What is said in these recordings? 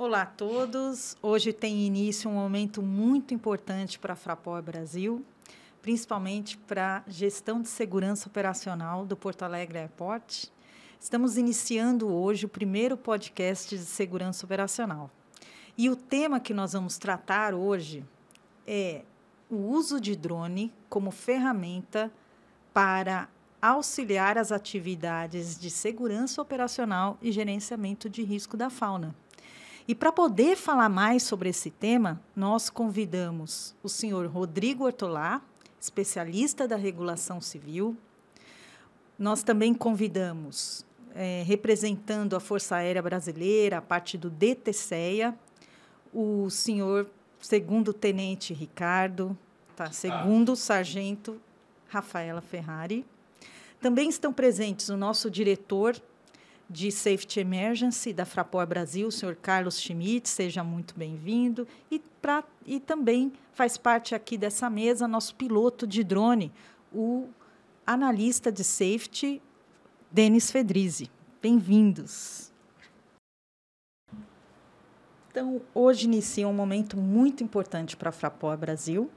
Olá a todos. Hoje tem início um momento muito importante para a Frapor Brasil, principalmente para a gestão de segurança operacional do Porto Alegre Airport. Estamos iniciando hoje o primeiro podcast de segurança operacional. E o tema que nós vamos tratar hoje é o uso de drone como ferramenta para auxiliar as atividades de segurança operacional e gerenciamento de risco da fauna. E para poder falar mais sobre esse tema, nós convidamos o senhor Rodrigo Ortolá, especialista da regulação civil. Nós também convidamos, é, representando a Força Aérea Brasileira, a parte do DTCEA, o senhor segundo tenente Ricardo, tá? Ah. segundo sargento Rafaela Ferrari. Também estão presentes o nosso diretor de Safety Emergency da Frapor Brasil, o senhor Carlos Schmidt, seja muito bem-vindo. E, e também faz parte aqui dessa mesa nosso piloto de drone, o analista de safety, Denis Fedrizi. Bem-vindos. Então, hoje inicia um momento muito importante para a Frapor Brasil,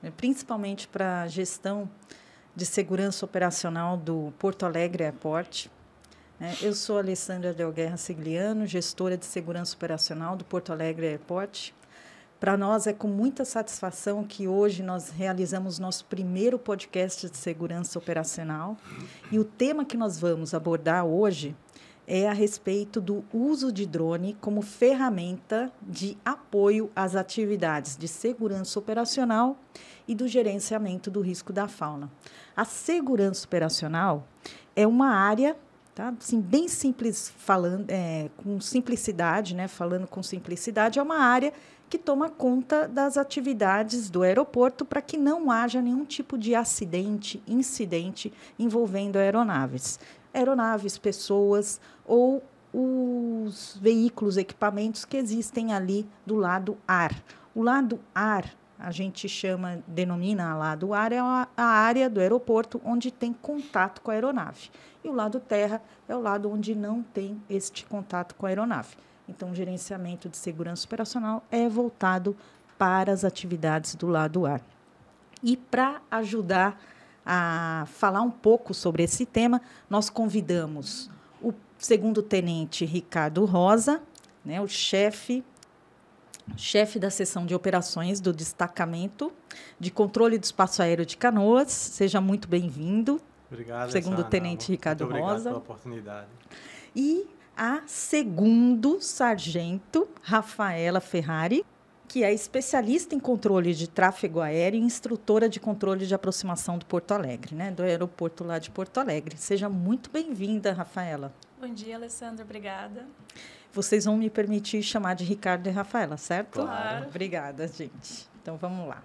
né, principalmente para a gestão de segurança operacional do Porto Alegre Airport né? Eu sou Alessandra Del Guerra Sigliano, gestora de segurança operacional do Porto Alegre Airport. Para nós é com muita satisfação que hoje nós realizamos nosso primeiro podcast de segurança operacional e o tema que nós vamos abordar hoje é a respeito do uso de drone como ferramenta de apoio às atividades de segurança operacional e do gerenciamento do risco da fauna. A segurança operacional é uma área tá? Assim, bem simples falando, é, com simplicidade, né? Falando com simplicidade, é uma área que toma conta das atividades do aeroporto para que não haja nenhum tipo de acidente, incidente envolvendo aeronaves. Aeronaves, pessoas ou os veículos, equipamentos que existem ali do lado ar. O lado ar a gente chama, denomina lá do ar, é a área do aeroporto onde tem contato com a aeronave. E o lado terra é o lado onde não tem este contato com a aeronave. Então, o gerenciamento de segurança operacional é voltado para as atividades do lado ar. E para ajudar a falar um pouco sobre esse tema, nós convidamos o segundo tenente Ricardo Rosa, né, o chefe chefe da seção de operações do destacamento de controle do espaço aéreo de Canoas. Seja muito bem-vindo. Obrigado, Segundo Ana, tenente Ricardo muito obrigado Rosa. Obrigado pela oportunidade. E a segundo sargento Rafaela Ferrari, que é especialista em controle de tráfego aéreo e instrutora de controle de aproximação do Porto Alegre, né, do aeroporto lá de Porto Alegre. Seja muito bem-vinda, Rafaela. Bom dia, Alessandro, obrigada. Vocês vão me permitir chamar de Ricardo e Rafaela, certo? Claro. Obrigada, gente. Então vamos lá.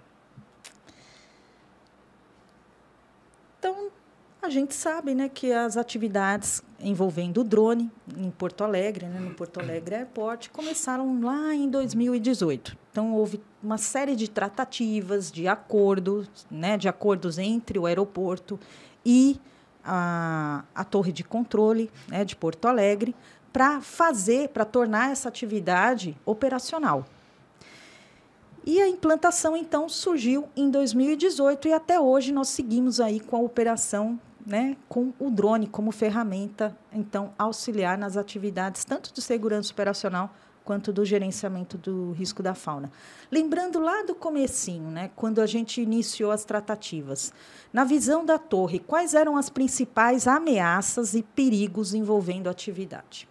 Então, a gente sabe né, que as atividades envolvendo o drone em Porto Alegre, né, no Porto Alegre Airport, começaram lá em 2018. Então, houve uma série de tratativas, de acordos, né, de acordos entre o aeroporto e a, a torre de controle né, de Porto Alegre, para fazer, para tornar essa atividade operacional. E a implantação, então, surgiu em 2018 e até hoje nós seguimos aí com a operação né, com o drone como ferramenta, então, auxiliar nas atividades tanto de segurança operacional quanto do gerenciamento do risco da fauna. Lembrando lá do comecinho, né, quando a gente iniciou as tratativas, na visão da torre, quais eram as principais ameaças e perigos envolvendo a atividade?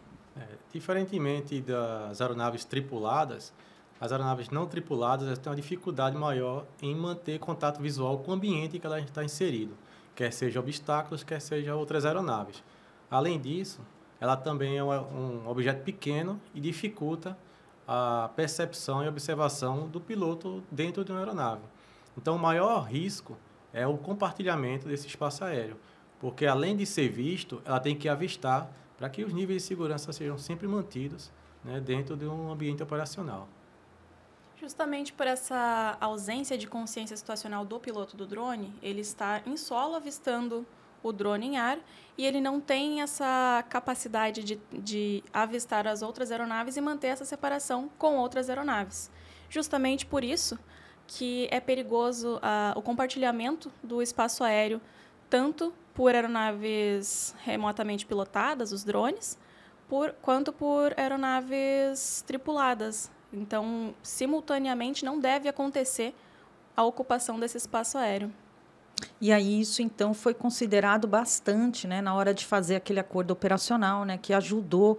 Diferentemente das aeronaves tripuladas, as aeronaves não tripuladas têm uma dificuldade maior em manter contato visual com o ambiente em que ela está inserido, quer seja obstáculos, quer seja outras aeronaves. Além disso, ela também é um objeto pequeno e dificulta a percepção e observação do piloto dentro de uma aeronave. Então, o maior risco é o compartilhamento desse espaço aéreo, porque além de ser visto, ela tem que avistar para que os níveis de segurança sejam sempre mantidos né, dentro de um ambiente operacional. Justamente por essa ausência de consciência situacional do piloto do drone, ele está em solo avistando o drone em ar e ele não tem essa capacidade de, de avistar as outras aeronaves e manter essa separação com outras aeronaves. Justamente por isso que é perigoso ah, o compartilhamento do espaço aéreo tanto por aeronaves remotamente pilotadas, os drones, por, quanto por aeronaves tripuladas. Então, simultaneamente, não deve acontecer a ocupação desse espaço aéreo. E aí isso então foi considerado bastante, né, na hora de fazer aquele acordo operacional, né, que ajudou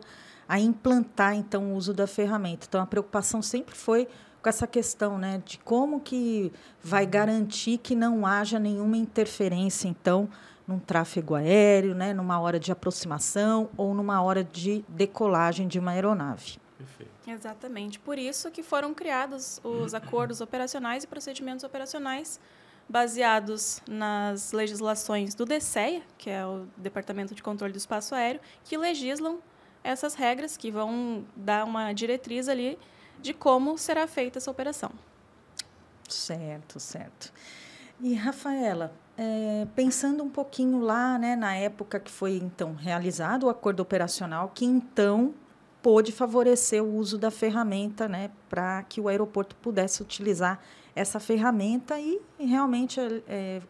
a implantar então o uso da ferramenta. Então a preocupação sempre foi com essa questão, né, de como que vai uhum. garantir que não haja nenhuma interferência então num tráfego aéreo, né, numa hora de aproximação ou numa hora de decolagem de uma aeronave. Perfeito. Exatamente. Por isso que foram criados os acordos operacionais e procedimentos operacionais baseados nas legislações do DSEA, que é o Departamento de Controle do Espaço Aéreo, que legislam essas regras que vão dar uma diretriz ali de como será feita essa operação. Certo, certo. E Rafaela, é, pensando um pouquinho lá, né, na época que foi então realizado o acordo operacional, que então pôde favorecer o uso da ferramenta, né, para que o aeroporto pudesse utilizar essa ferramenta e, realmente é,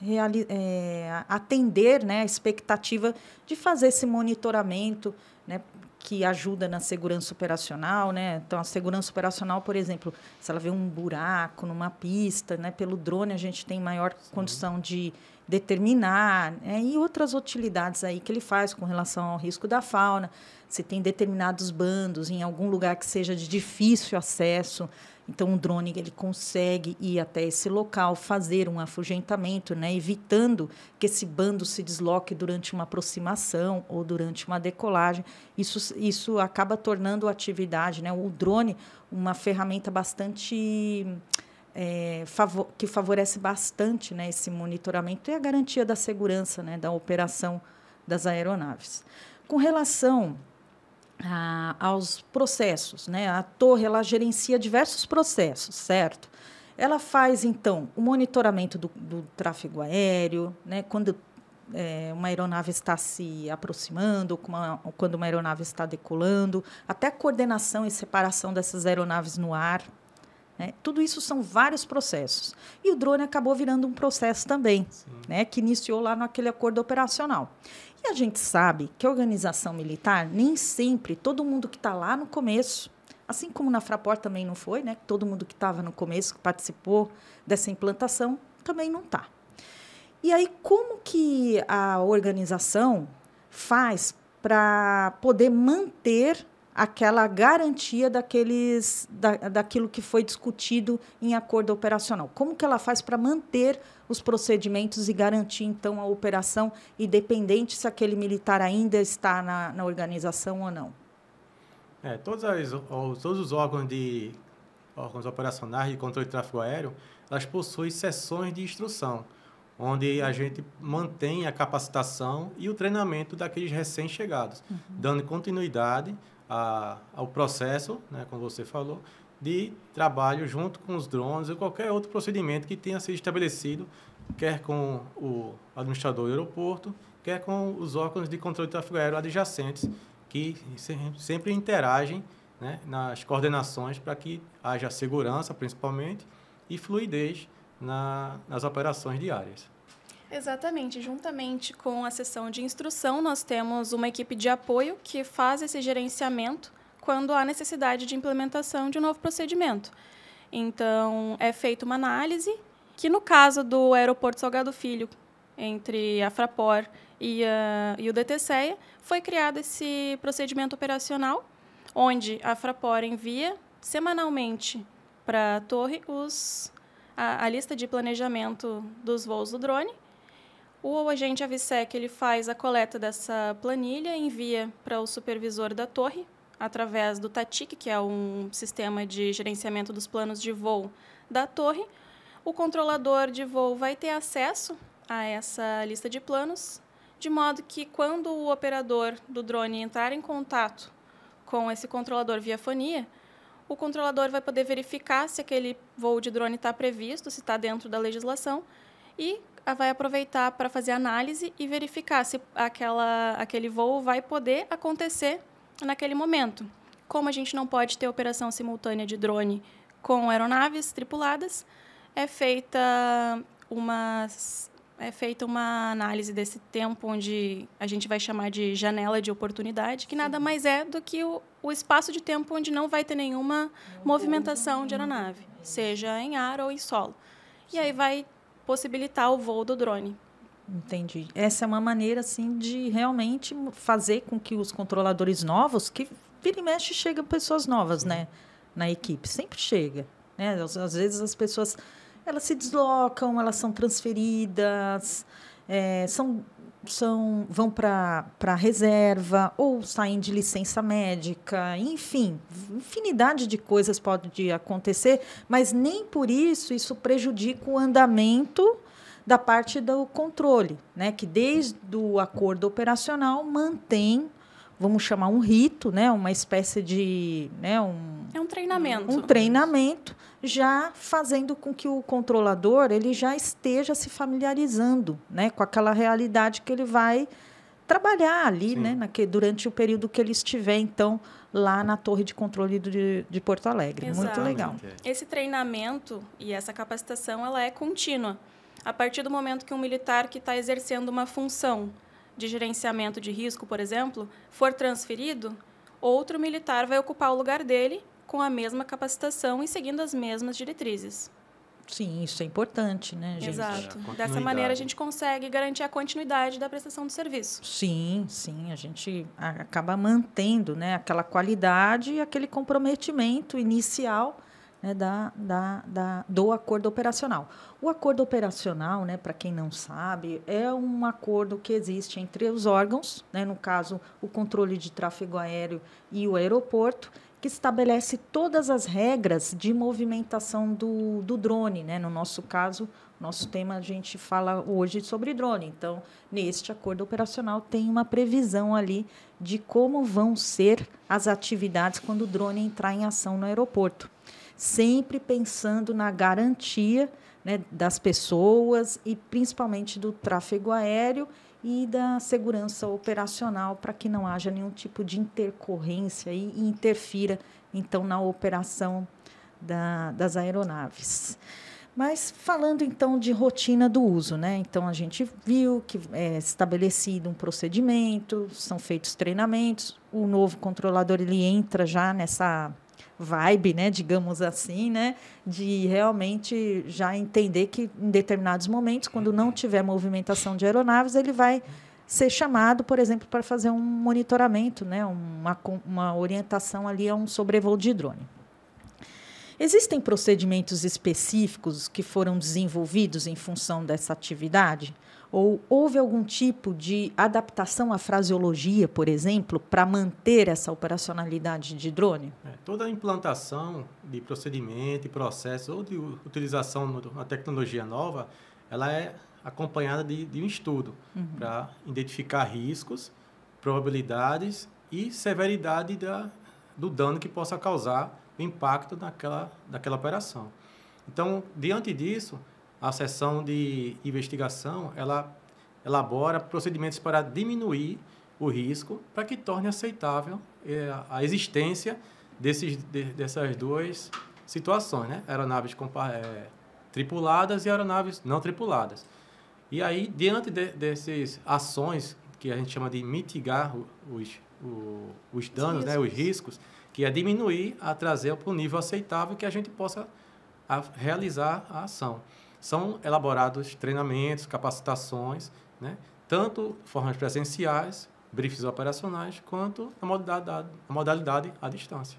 reali é, atender, né, a expectativa de fazer esse monitoramento, né, que ajuda na segurança operacional, né? Então a segurança operacional, por exemplo, se ela vê um buraco numa pista, né? Pelo drone a gente tem maior Sim. condição de determinar né? e outras utilidades aí que ele faz com relação ao risco da fauna. Se tem determinados bandos em algum lugar que seja de difícil acesso, então, o drone ele consegue ir até esse local, fazer um afugentamento, né, evitando que esse bando se desloque durante uma aproximação ou durante uma decolagem. Isso, isso acaba tornando a atividade, né, o drone, uma ferramenta bastante. É, favor, que favorece bastante né, esse monitoramento e a garantia da segurança né, da operação das aeronaves. Com relação a, aos processos, né? A torre ela gerencia diversos processos, certo? Ela faz então o monitoramento do, do tráfego aéreo, né? Quando é, uma aeronave está se aproximando, uma, quando uma aeronave está decolando, até a coordenação e separação dessas aeronaves no ar. Né? Tudo isso são vários processos. E o drone acabou virando um processo também, né? que iniciou lá naquele acordo operacional. E a gente sabe que a organização militar, nem sempre todo mundo que está lá no começo, assim como na Fraport também não foi, né? Todo mundo que estava no começo, que participou dessa implantação, também não está. E aí, como que a organização faz para poder manter aquela garantia daqueles da, daquilo que foi discutido em acordo operacional? Como que ela faz para manter os procedimentos e garantir, então, a operação, independente se aquele militar ainda está na, na organização ou não? É, todos, as, todos os órgãos de órgãos operacionais de controle de tráfego aéreo, elas possuem sessões de instrução, onde a gente mantém a capacitação e o treinamento daqueles recém-chegados, uhum. dando continuidade a, ao processo, né, como você falou, de trabalho junto com os drones ou qualquer outro procedimento que tenha sido estabelecido, quer com o administrador do aeroporto, quer com os órgãos de controle de tráfego aéreo adjacentes, que sempre interagem né, nas coordenações para que haja segurança, principalmente, e fluidez na, nas operações diárias. Exatamente. Juntamente com a sessão de instrução, nós temos uma equipe de apoio que faz esse gerenciamento quando há necessidade de implementação de um novo procedimento. Então, é feita uma análise, que no caso do aeroporto Salgado Filho, entre a Frapor e, a, e o DTCEA, foi criado esse procedimento operacional, onde a Frapor envia semanalmente para a torre os, a, a, lista de planejamento dos voos do drone. O agente Avisec ele faz a coleta dessa planilha, envia para o supervisor da torre, através do TATIC, que é um sistema de gerenciamento dos planos de voo da torre, o controlador de voo vai ter acesso a essa lista de planos, de modo que quando o operador do drone entrar em contato com esse controlador via fonia, o controlador vai poder verificar se aquele voo de drone está previsto, se está dentro da legislação, e vai aproveitar para fazer análise e verificar se aquela, aquele voo vai poder acontecer naquele momento. Como a gente não pode ter operação simultânea de drone com aeronaves tripuladas, é feita uma é feita uma análise desse tempo onde a gente vai chamar de janela de oportunidade, que nada mais é do que o, o espaço de tempo onde não vai ter nenhuma movimentação de aeronave, seja em ar ou em solo. E aí vai possibilitar o voo do drone. Entendi. Essa é uma maneira, assim, de realmente fazer com que os controladores novos, que vira e mexe chegam pessoas novas, né? Na equipe, sempre chega. Né? Às, às vezes as pessoas, elas se deslocam, elas são transferidas, é, são, são, vão para reserva ou saem de licença médica, enfim, infinidade de coisas pode acontecer, mas nem por isso isso prejudica o andamento da parte do controle, né, que desde o acordo operacional mantém vamos chamar um rito, né, uma espécie de, né, um é um treinamento. Um, treinamento já fazendo com que o controlador ele já esteja se familiarizando, né, com aquela realidade que ele vai trabalhar ali, né, durante o período que ele estiver, então, lá na torre de controle de, de Porto Alegre. Exato. Muito legal. É. Esse treinamento e essa capacitação, ela é contínua a partir do momento que um militar que está exercendo uma função de gerenciamento de risco, por exemplo, for transferido, outro militar vai ocupar o lugar dele com a mesma capacitação e seguindo as mesmas diretrizes. Sim, isso é importante, né, gente? Exato. É, Dessa maneira a gente consegue garantir a continuidade da prestação do serviço. Sim, sim, a gente acaba mantendo, né, aquela qualidade e aquele comprometimento inicial né, da, da, da, do acordo operacional. O acordo operacional, né, para quem não sabe, é um acordo que existe entre os órgãos, né, no caso, o controle de tráfego aéreo e o aeroporto, que estabelece todas as regras de movimentação do, do drone. Né? No nosso caso, nosso tema a gente fala hoje sobre drone. Então, neste acordo operacional tem uma previsão ali de como vão ser as atividades quando o drone entrar em ação no aeroporto sempre pensando na garantia né, das pessoas e principalmente do tráfego aéreo e da segurança operacional para que não haja nenhum tipo de intercorrência e interfira então na operação da, das aeronaves. Mas falando então de rotina do uso, né? Então a gente viu que é estabelecido um procedimento, são feitos treinamentos, o novo controlador ele entra já nessa vibe, né, digamos assim, né, de realmente já entender que em determinados momentos, quando não tiver movimentação de aeronaves, ele vai ser chamado, por exemplo, para fazer um monitoramento, né, uma, uma orientação ali a um sobrevoo de drone. Existem procedimentos específicos que foram desenvolvidos em função dessa atividade? Ou houve algum tipo de adaptação à fraseologia, por exemplo, para manter essa operacionalidade de drone? É, toda a implantação de procedimento, de processo ou de utilização de uma tecnologia nova, ela é acompanhada de, de um estudo uhum. para identificar riscos, probabilidades e severidade da, do dano que possa causar o impacto daquela, daquela operação. Então, diante disso, a seção de investigação, ela elabora procedimentos para diminuir o risco para que torne aceitável eh, a existência desses, de, dessas duas situações, né? aeronaves eh, tripuladas e aeronaves não tripuladas. E aí, diante de, dessas ações que a gente chama de mitigar os, os, os danos, os né? os riscos, que é diminuir a trazer para o nível aceitável que a gente possa a realizar a ação. São elaborados treinamentos, capacitações, né? tanto formas presenciais, briefs operacionais, quanto a modalidade, a modalidade à distância.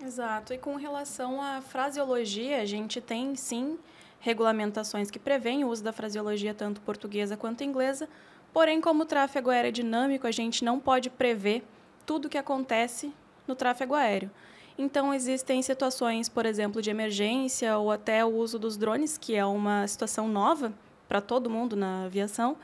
Exato. E com relação à fraseologia, a gente tem sim regulamentações que prevêem o uso da fraseologia tanto portuguesa quanto inglesa, porém, como o tráfego aerodinâmico, a gente não pode prever tudo o que acontece no tráfego aéreo. Então, existem situações, por exemplo, de emergência ou até o uso dos drones, que é uma situação nova para todo mundo na aviação,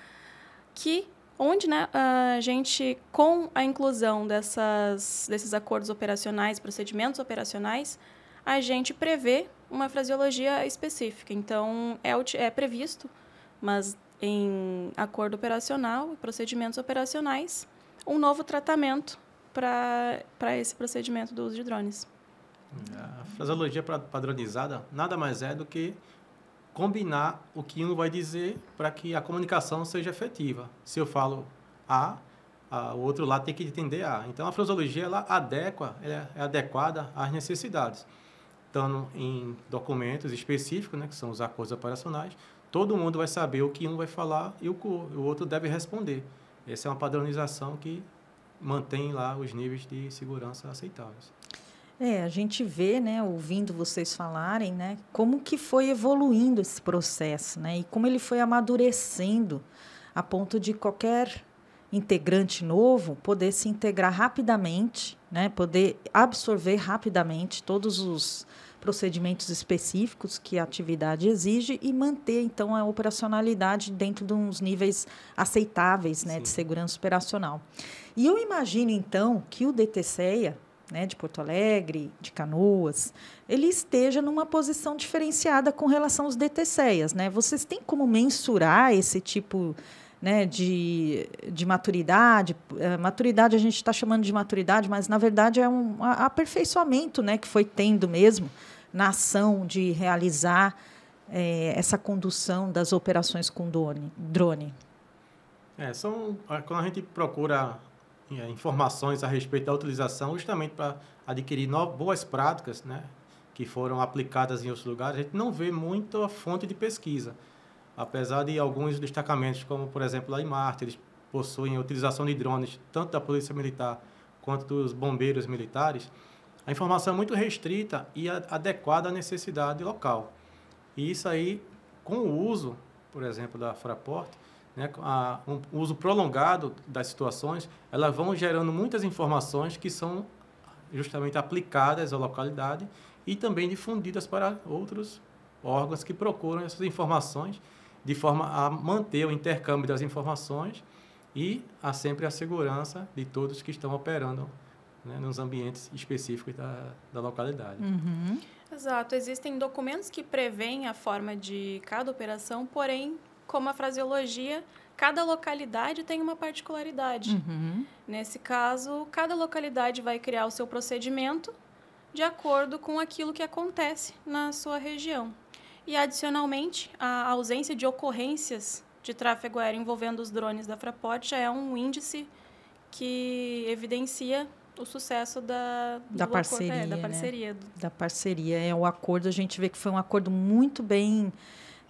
que onde né, a gente, com a inclusão dessas, desses acordos operacionais, procedimentos operacionais, a gente prevê uma fraseologia específica. Então, é, é previsto, mas em acordo operacional procedimentos operacionais, um novo tratamento para esse procedimento do uso de drones. É, a fraseologia padronizada nada mais é do que combinar o que um vai dizer para que a comunicação seja efetiva. Se eu falo A, a o outro lado tem que entender A. Então, a fraseologia ela adequa, ela é adequada às necessidades. Estando em documentos específicos, né, que são os acordos operacionais, todo mundo vai saber o que um vai falar e o, o outro deve responder. Essa é uma padronização que mantém lá os níveis de segurança aceitáveis. É, a gente vê, né, ouvindo vocês falarem, né, como que foi evoluindo esse processo, né, e como ele foi amadurecendo a ponto de qualquer integrante novo poder se integrar rapidamente, né, poder absorver rapidamente todos os procedimentos específicos que a atividade exige e manter, então, a operacionalidade dentro de uns níveis aceitáveis né, de segurança operacional. E eu imagino, então, que o DTCEA, né, de Porto Alegre, de Canoas, ele esteja numa posição diferenciada com relação aos DTCEAs. Né? Vocês têm como mensurar esse tipo né, de, de maturidade. É, maturidade a gente está chamando de maturidade, mas na verdade é um aperfeiçoamento né, que foi tendo mesmo na ação de realizar é, essa condução das operações com drone? É, são, é, quando a gente procura é, informações a respeito da utilização, justamente para adquirir novas, boas práticas, né, que foram aplicadas em outros lugares, a gente não vê muito a fonte de pesquisa. Apesar de alguns destacamentos, como por exemplo lá em eles possuem a utilização de drones, tanto da Polícia Militar quanto dos bombeiros militares, a informação é muito restrita e adequada à necessidade local. E isso aí, com o uso, por exemplo, da Fraport, né, a, um uso prolongado das situações, elas vão gerando muitas informações que são justamente aplicadas à localidade e também difundidas para outros órgãos que procuram essas informações de forma a manter o intercâmbio das informações e a sempre a segurança de todos que estão operando né, nos ambientes específicos da, da localidade. Uhum. Exato. Existem documentos que prevêem a forma de cada operação, porém, como a fraseologia, cada localidade tem uma particularidade. Uhum. Nesse caso, cada localidade vai criar o seu procedimento de acordo com aquilo que acontece na sua região. E, adicionalmente, a ausência de ocorrências de tráfego aéreo envolvendo os drones da Fraport já é um índice que evidencia o sucesso da, da parceria. Acordo, é, da parceria. Né? Da parceria. É, o acordo, a gente vê que foi um acordo muito bem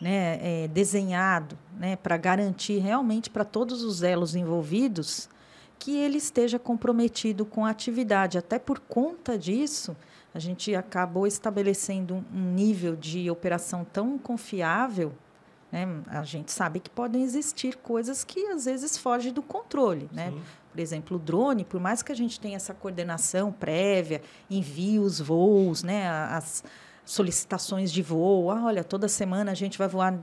né, é, desenhado né, para garantir realmente para todos os elos envolvidos que ele esteja comprometido com a atividade. Até por conta disso, a gente acabou estabelecendo um nível de operação tão confiável. Né? A gente sabe que podem existir coisas que às vezes fogem do controle. Né? Sim. Né? Por exemplo, o drone, por mais que a gente tenha essa coordenação prévia, envios, voos, né, as solicitações de voo, ah, olha, toda semana a gente vai voar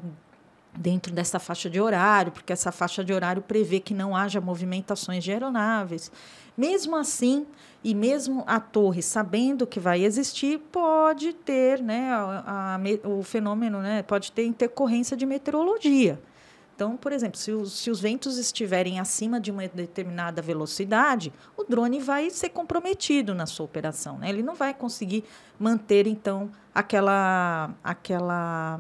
dentro dessa faixa de horário, porque essa faixa de horário prevê que não haja movimentações de aeronaves. Mesmo assim, e mesmo a torre sabendo que vai existir, pode ter né, a, a, o fenômeno, né, pode ter intercorrência de meteorologia. Então, por exemplo, se os, se os ventos estiverem acima de uma determinada velocidade, o drone vai ser comprometido na sua operação. Né? Ele não vai conseguir manter, então, aquela, aquela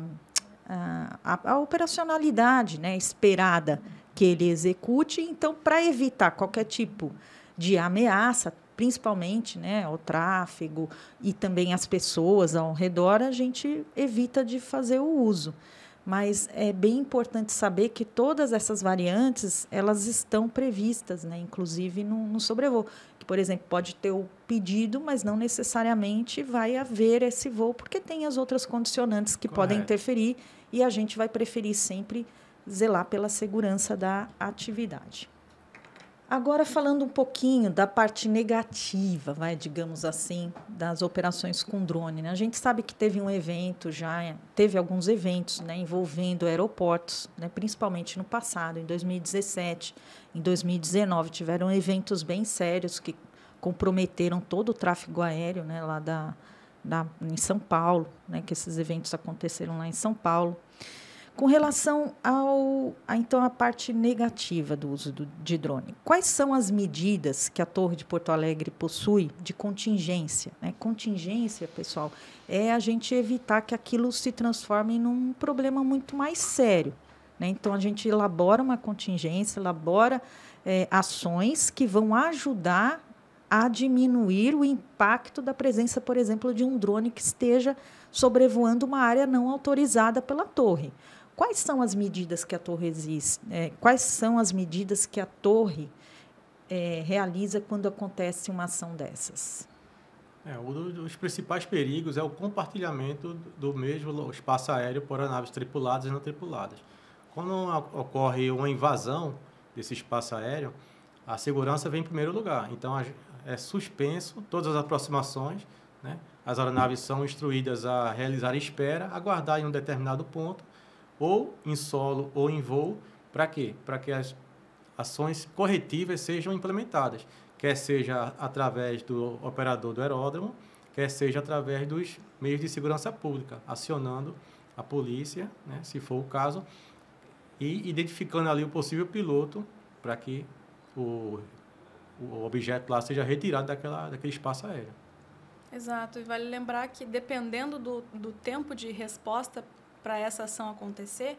ah, a, a operacionalidade né, esperada que ele execute. Então, para evitar qualquer tipo de ameaça, principalmente né, ao tráfego e também às pessoas ao redor, a gente evita de fazer o uso mas é bem importante saber que todas essas variantes elas estão previstas, né? inclusive no, no sobrevoo. Que, por exemplo, pode ter o pedido, mas não necessariamente vai haver esse voo, porque tem as outras condicionantes que Correto. podem interferir e a gente vai preferir sempre zelar pela segurança da atividade. Agora falando um pouquinho da parte negativa, vai, digamos assim, das operações com drone. Né? A gente sabe que teve um evento já, teve alguns eventos né, envolvendo aeroportos, né, principalmente no passado, em 2017, em 2019, tiveram eventos bem sérios que comprometeram todo o tráfego aéreo né, lá da, da, em São Paulo, né, que esses eventos aconteceram lá em São Paulo. Com relação ao a, então à parte negativa do uso do, de drone, quais são as medidas que a Torre de Porto Alegre possui de contingência? Né? Contingência, pessoal, é a gente evitar que aquilo se transforme num problema muito mais sério. Né? Então a gente elabora uma contingência, elabora é, ações que vão ajudar a diminuir o impacto da presença, por exemplo, de um drone que esteja sobrevoando uma área não autorizada pela torre. Quais são as medidas que a torre existe? É, quais são as medidas que a torre é, realiza quando acontece uma ação dessas? É, um dos principais perigos é o compartilhamento do mesmo espaço aéreo por aeronaves tripuladas e não tripuladas. Quando ocorre uma invasão desse espaço aéreo, a segurança vem em primeiro lugar. Então, é suspenso todas as aproximações. Né? As aeronaves são instruídas a realizar espera, aguardar em um determinado ponto ou em solo ou em voo, para quê? Para que as ações corretivas sejam implementadas, quer seja através do operador do aeródromo, quer seja através dos meios de segurança pública, acionando a polícia, né, se for o caso, e identificando ali o possível piloto para que o, o objeto lá seja retirado daquela, daquele espaço aéreo. Exato, e vale lembrar que dependendo do, do tempo de resposta para essa ação acontecer,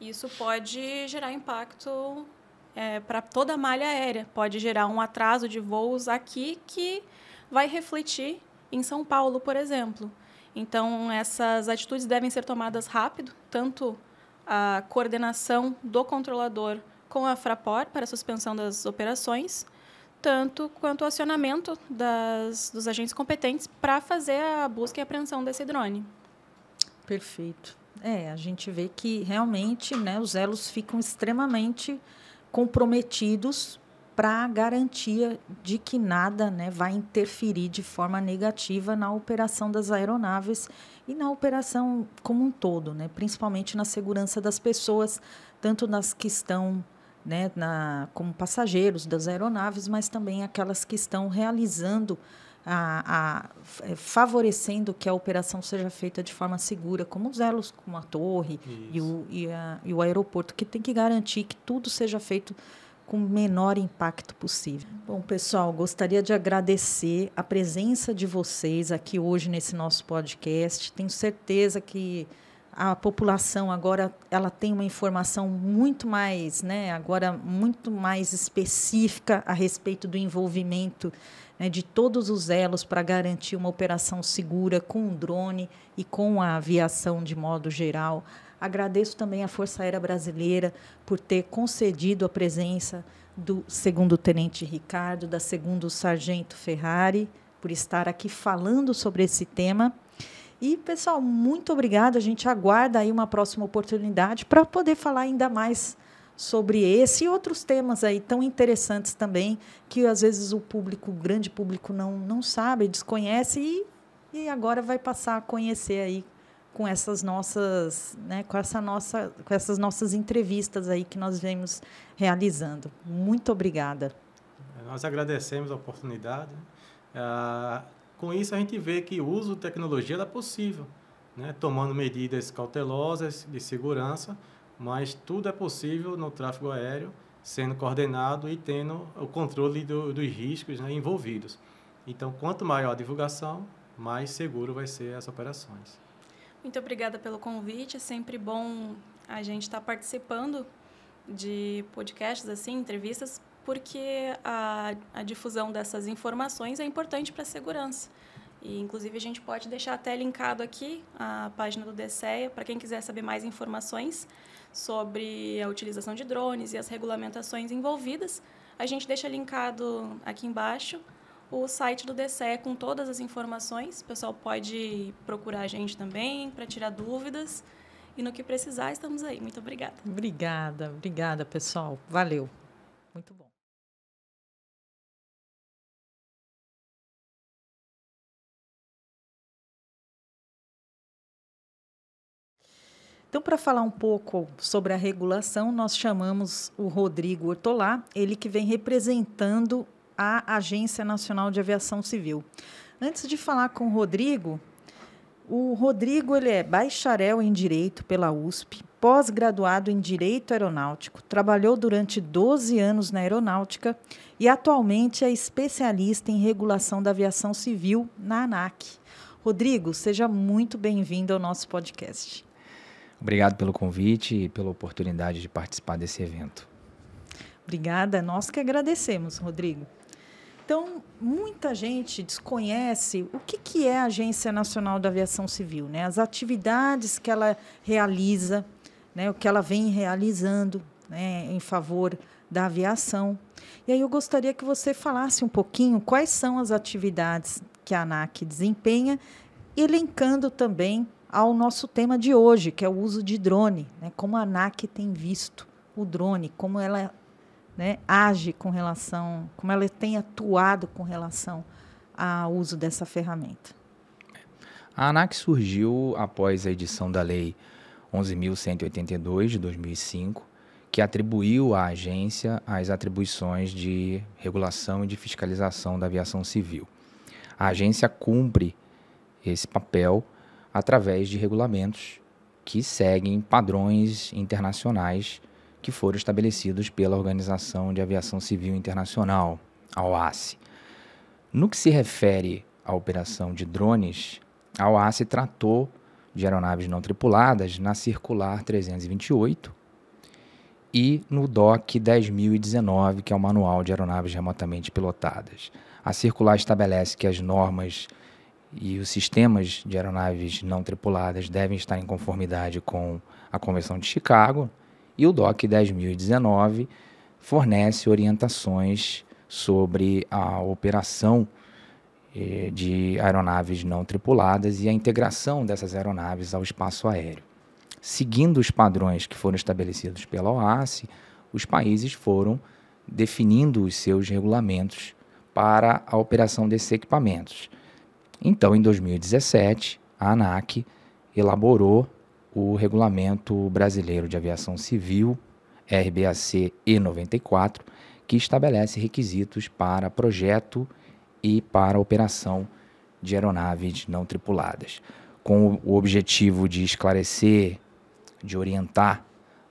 isso pode gerar impacto é, para toda a malha aérea. Pode gerar um atraso de voos aqui que vai refletir em São Paulo, por exemplo. Então, essas atitudes devem ser tomadas rápido, tanto a coordenação do controlador com a Fraport para a suspensão das operações, tanto quanto o acionamento das, dos agentes competentes para fazer a busca e apreensão desse drone. Perfeito. É, a gente vê que realmente né, os elos ficam extremamente comprometidos para a garantia de que nada né, vai interferir de forma negativa na operação das aeronaves e na operação como um todo, né, principalmente na segurança das pessoas, tanto nas que estão né, na, como passageiros das aeronaves, mas também aquelas que estão realizando a, a, é, favorecendo que a operação seja feita de forma segura, como os elos com a torre e o, e, a, e o, aeroporto, que tem que garantir que tudo seja feito com o menor impacto possível. Bom, pessoal, gostaria de agradecer a presença de vocês aqui hoje nesse nosso podcast. Tenho certeza que a população agora ela tem uma informação muito mais, né, agora muito mais específica a respeito do envolvimento né, de todos os elos para garantir uma operação segura com o drone e com a aviação de modo geral. Agradeço também à Força Aérea Brasileira por ter concedido a presença do segundo tenente Ricardo, da segundo sargento Ferrari, por estar aqui falando sobre esse tema e, pessoal, muito obrigada A gente aguarda aí uma próxima oportunidade para poder falar ainda mais sobre esse e outros temas aí tão interessantes também, que às vezes o público, o grande público, não, não sabe, desconhece e, e agora vai passar a conhecer aí com essas nossas, né, com essa nossa, com essas nossas entrevistas aí que nós vemos realizando. Muito obrigada. Nós agradecemos a oportunidade. Uh, com isso, a gente vê que o uso de tecnologia é possível, né? tomando medidas cautelosas de segurança, mas tudo é possível no tráfego aéreo, sendo coordenado e tendo o controle do, dos riscos né, envolvidos. Então, quanto maior a divulgação, mais seguro vai ser as operações. Muito obrigada pelo convite. É sempre bom a gente estar tá participando de podcasts assim, entrevistas, porque a, a difusão dessas informações é importante para a segurança. E, inclusive, a gente pode deixar até linkado aqui a página do DCEA para quem quiser saber mais informações sobre a utilização de drones e as regulamentações envolvidas. A gente deixa linkado aqui embaixo o site do DCE com todas as informações. O pessoal pode procurar a gente também para tirar dúvidas. E no que precisar, estamos aí. Muito obrigada. Obrigada, obrigada, pessoal. Valeu. Muito bom. Então, para falar um pouco sobre a regulação, nós chamamos o Rodrigo Ortolá, ele que vem representando a Agência Nacional de Aviação Civil. Antes de falar com o Rodrigo, o Rodrigo ele é bacharel em Direito pela USP, pós-graduado em Direito Aeronáutico, trabalhou durante 12 anos na aeronáutica e atualmente é especialista em regulação da aviação civil na ANAC. Rodrigo, seja muito bem-vindo ao nosso podcast. Obrigado pelo convite e pela oportunidade de participar desse evento. Obrigada, nós que agradecemos, Rodrigo. Então, muita gente desconhece o que, que é a Agência Nacional da Aviação Civil, né? as atividades que ela realiza, né? o que ela vem realizando né? em favor da aviação. E aí eu gostaria que você falasse um pouquinho quais são as atividades que a ANAC desempenha, elencando também ao nosso tema de hoje, que é o uso de drone, né? como a ANAC tem visto o drone, como ela né, age com relação, como ela tem atuado com relação ao uso dessa ferramenta. A ANAC surgiu após a edição da Lei 11.182 de 2005, que atribuiu à agência as atribuições de regulação e de fiscalização da aviação civil. A agência cumpre esse papel através de regulamentos que seguem padrões internacionais que foram estabelecidos pela Organização de Aviação Civil Internacional, a OASI. No que se refere à operação de drones, a OASI tratou de aeronaves não tripuladas na Circular 328 e no DOC 10.019, que é o Manual de Aeronaves Remotamente Pilotadas. A Circular estabelece que as normas e os sistemas de aeronaves não tripuladas devem estar em conformidade com a Convenção de Chicago, e o DOC 10.019 fornece orientações sobre a operação eh, de aeronaves não tripuladas e a integração dessas aeronaves ao espaço aéreo. Seguindo os padrões que foram estabelecidos pela OASI, os países foram definindo os seus regulamentos para a operação desses equipamentos. Então, em 2017, a ANAC elaborou o Regulamento Brasileiro de Aviação Civil, RBAC E94, que estabelece requisitos para projeto e para operação de aeronaves não tripuladas, com o objetivo de esclarecer, de orientar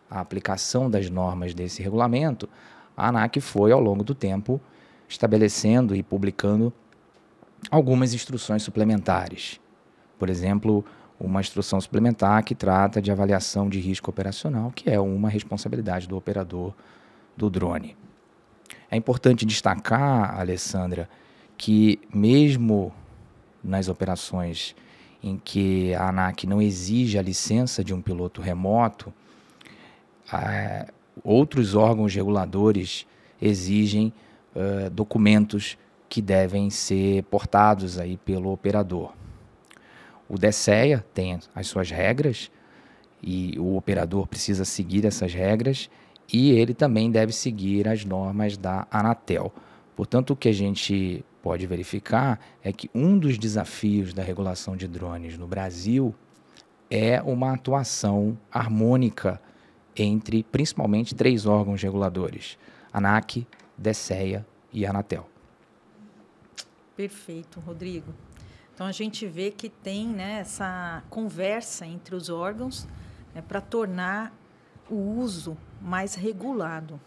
a aplicação das normas desse regulamento, a ANAC foi, ao longo do tempo, estabelecendo e publicando algumas instruções suplementares. Por exemplo, uma instrução suplementar que trata de avaliação de risco operacional, que é uma responsabilidade do operador do drone. É importante destacar, Alessandra, que mesmo nas operações em que a ANAC não exige a licença de um piloto remoto, uh, outros órgãos reguladores exigem uh, documentos que devem ser portados aí pelo operador. O DSEA tem as suas regras e o operador precisa seguir essas regras e ele também deve seguir as normas da Anatel. Portanto, o que a gente pode verificar é que um dos desafios da regulação de drones no Brasil é uma atuação harmônica entre principalmente três órgãos reguladores: ANAC, DSEA e Anatel. Perfeito, Rodrigo. Então a gente vê que tem né, essa conversa entre os órgãos né, para tornar o uso mais regulado.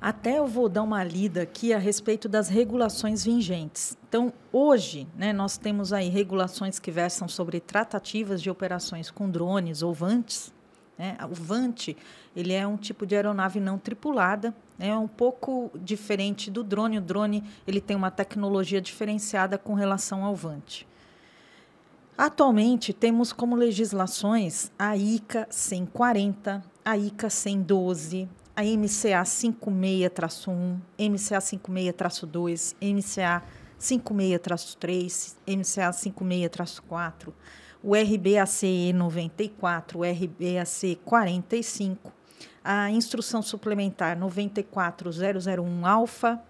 Até eu vou dar uma lida aqui a respeito das regulações vigentes. Então, hoje, né, nós temos aí regulações que versam sobre tratativas de operações com drones ou vantes. Né? O vante ele é um tipo de aeronave não tripulada é um pouco diferente do drone. O drone ele tem uma tecnologia diferenciada com relação ao vante. Atualmente, temos como legislações a ICA 140, a ICA 112, a MCA 56-1, MCA 56-2, MCA 56-3, MCA 56-4, o RBAC 94, o RBAC 45, a instrução suplementar 94001 alfa,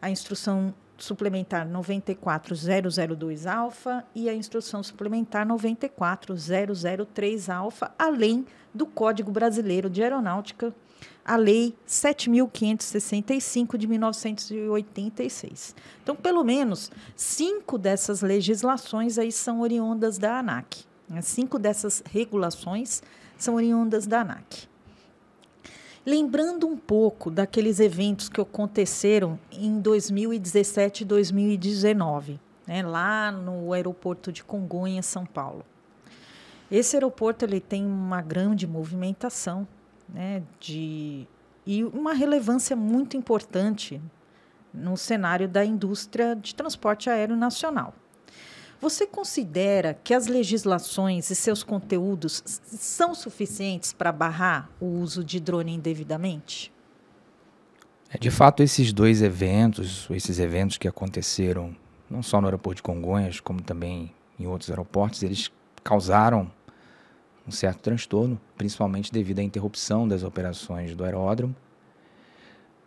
a instrução suplementar 94002 alfa e a instrução suplementar 94003 alfa, além do Código Brasileiro de Aeronáutica, a Lei 7.565 de 1986. Então, pelo menos cinco dessas legislações aí são oriundas da ANAC. Né? Cinco dessas regulações são oriundas da ANAC lembrando um pouco daqueles eventos que aconteceram em 2017 e 2019, né, lá no aeroporto de Congonha, São Paulo. Esse aeroporto ele tem uma grande movimentação né, de, e uma relevância muito importante no cenário da indústria de transporte aéreo nacional. Você considera que as legislações e seus conteúdos são suficientes para barrar o uso de drone indevidamente? É, de fato, esses dois eventos, esses eventos que aconteceram não só no aeroporto de Congonhas, como também em outros aeroportos, eles causaram um certo transtorno, principalmente devido à interrupção das operações do aeródromo.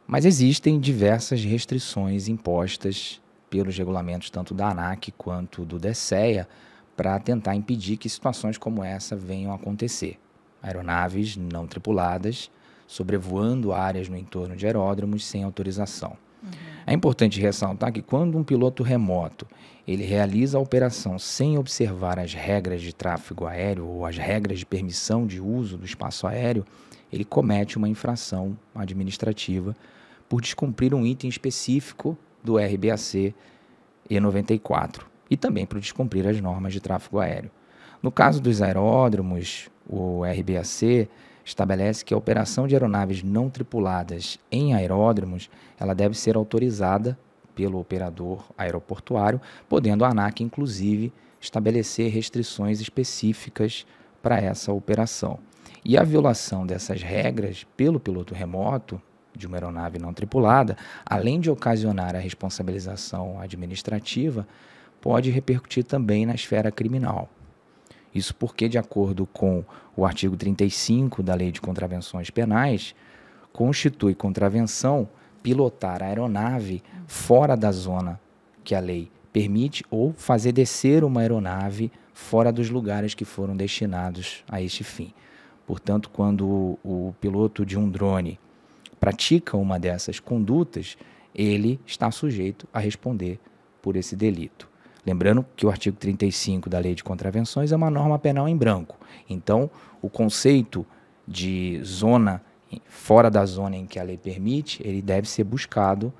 Mas existem diversas restrições impostas pelos regulamentos tanto da ANAC quanto do DSEA para tentar impedir que situações como essa venham a acontecer. Aeronaves não tripuladas sobrevoando áreas no entorno de aeródromos sem autorização. Uhum. É importante ressaltar que quando um piloto remoto ele realiza a operação sem observar as regras de tráfego aéreo ou as regras de permissão de uso do espaço aéreo, ele comete uma infração administrativa por descumprir um item específico do RBAC E94 e também para descumprir as normas de tráfego aéreo. No caso dos aeródromos, o RBAC estabelece que a operação de aeronaves não tripuladas em aeródromos ela deve ser autorizada pelo operador aeroportuário, podendo a ANAC, inclusive, estabelecer restrições específicas para essa operação. E a violação dessas regras pelo piloto remoto de uma aeronave não tripulada, além de ocasionar a responsabilização administrativa, pode repercutir também na esfera criminal. Isso porque, de acordo com o artigo 35 da Lei de Contravenções Penais, constitui contravenção pilotar a aeronave fora da zona que a lei permite ou fazer descer uma aeronave fora dos lugares que foram destinados a este fim. Portanto, quando o, o piloto de um drone pratica uma dessas condutas, ele está sujeito a responder por esse delito. Lembrando que o artigo 35 da Lei de Contravenções é uma norma penal em branco. Então, o conceito de zona fora da zona em que a lei permite, ele deve ser buscado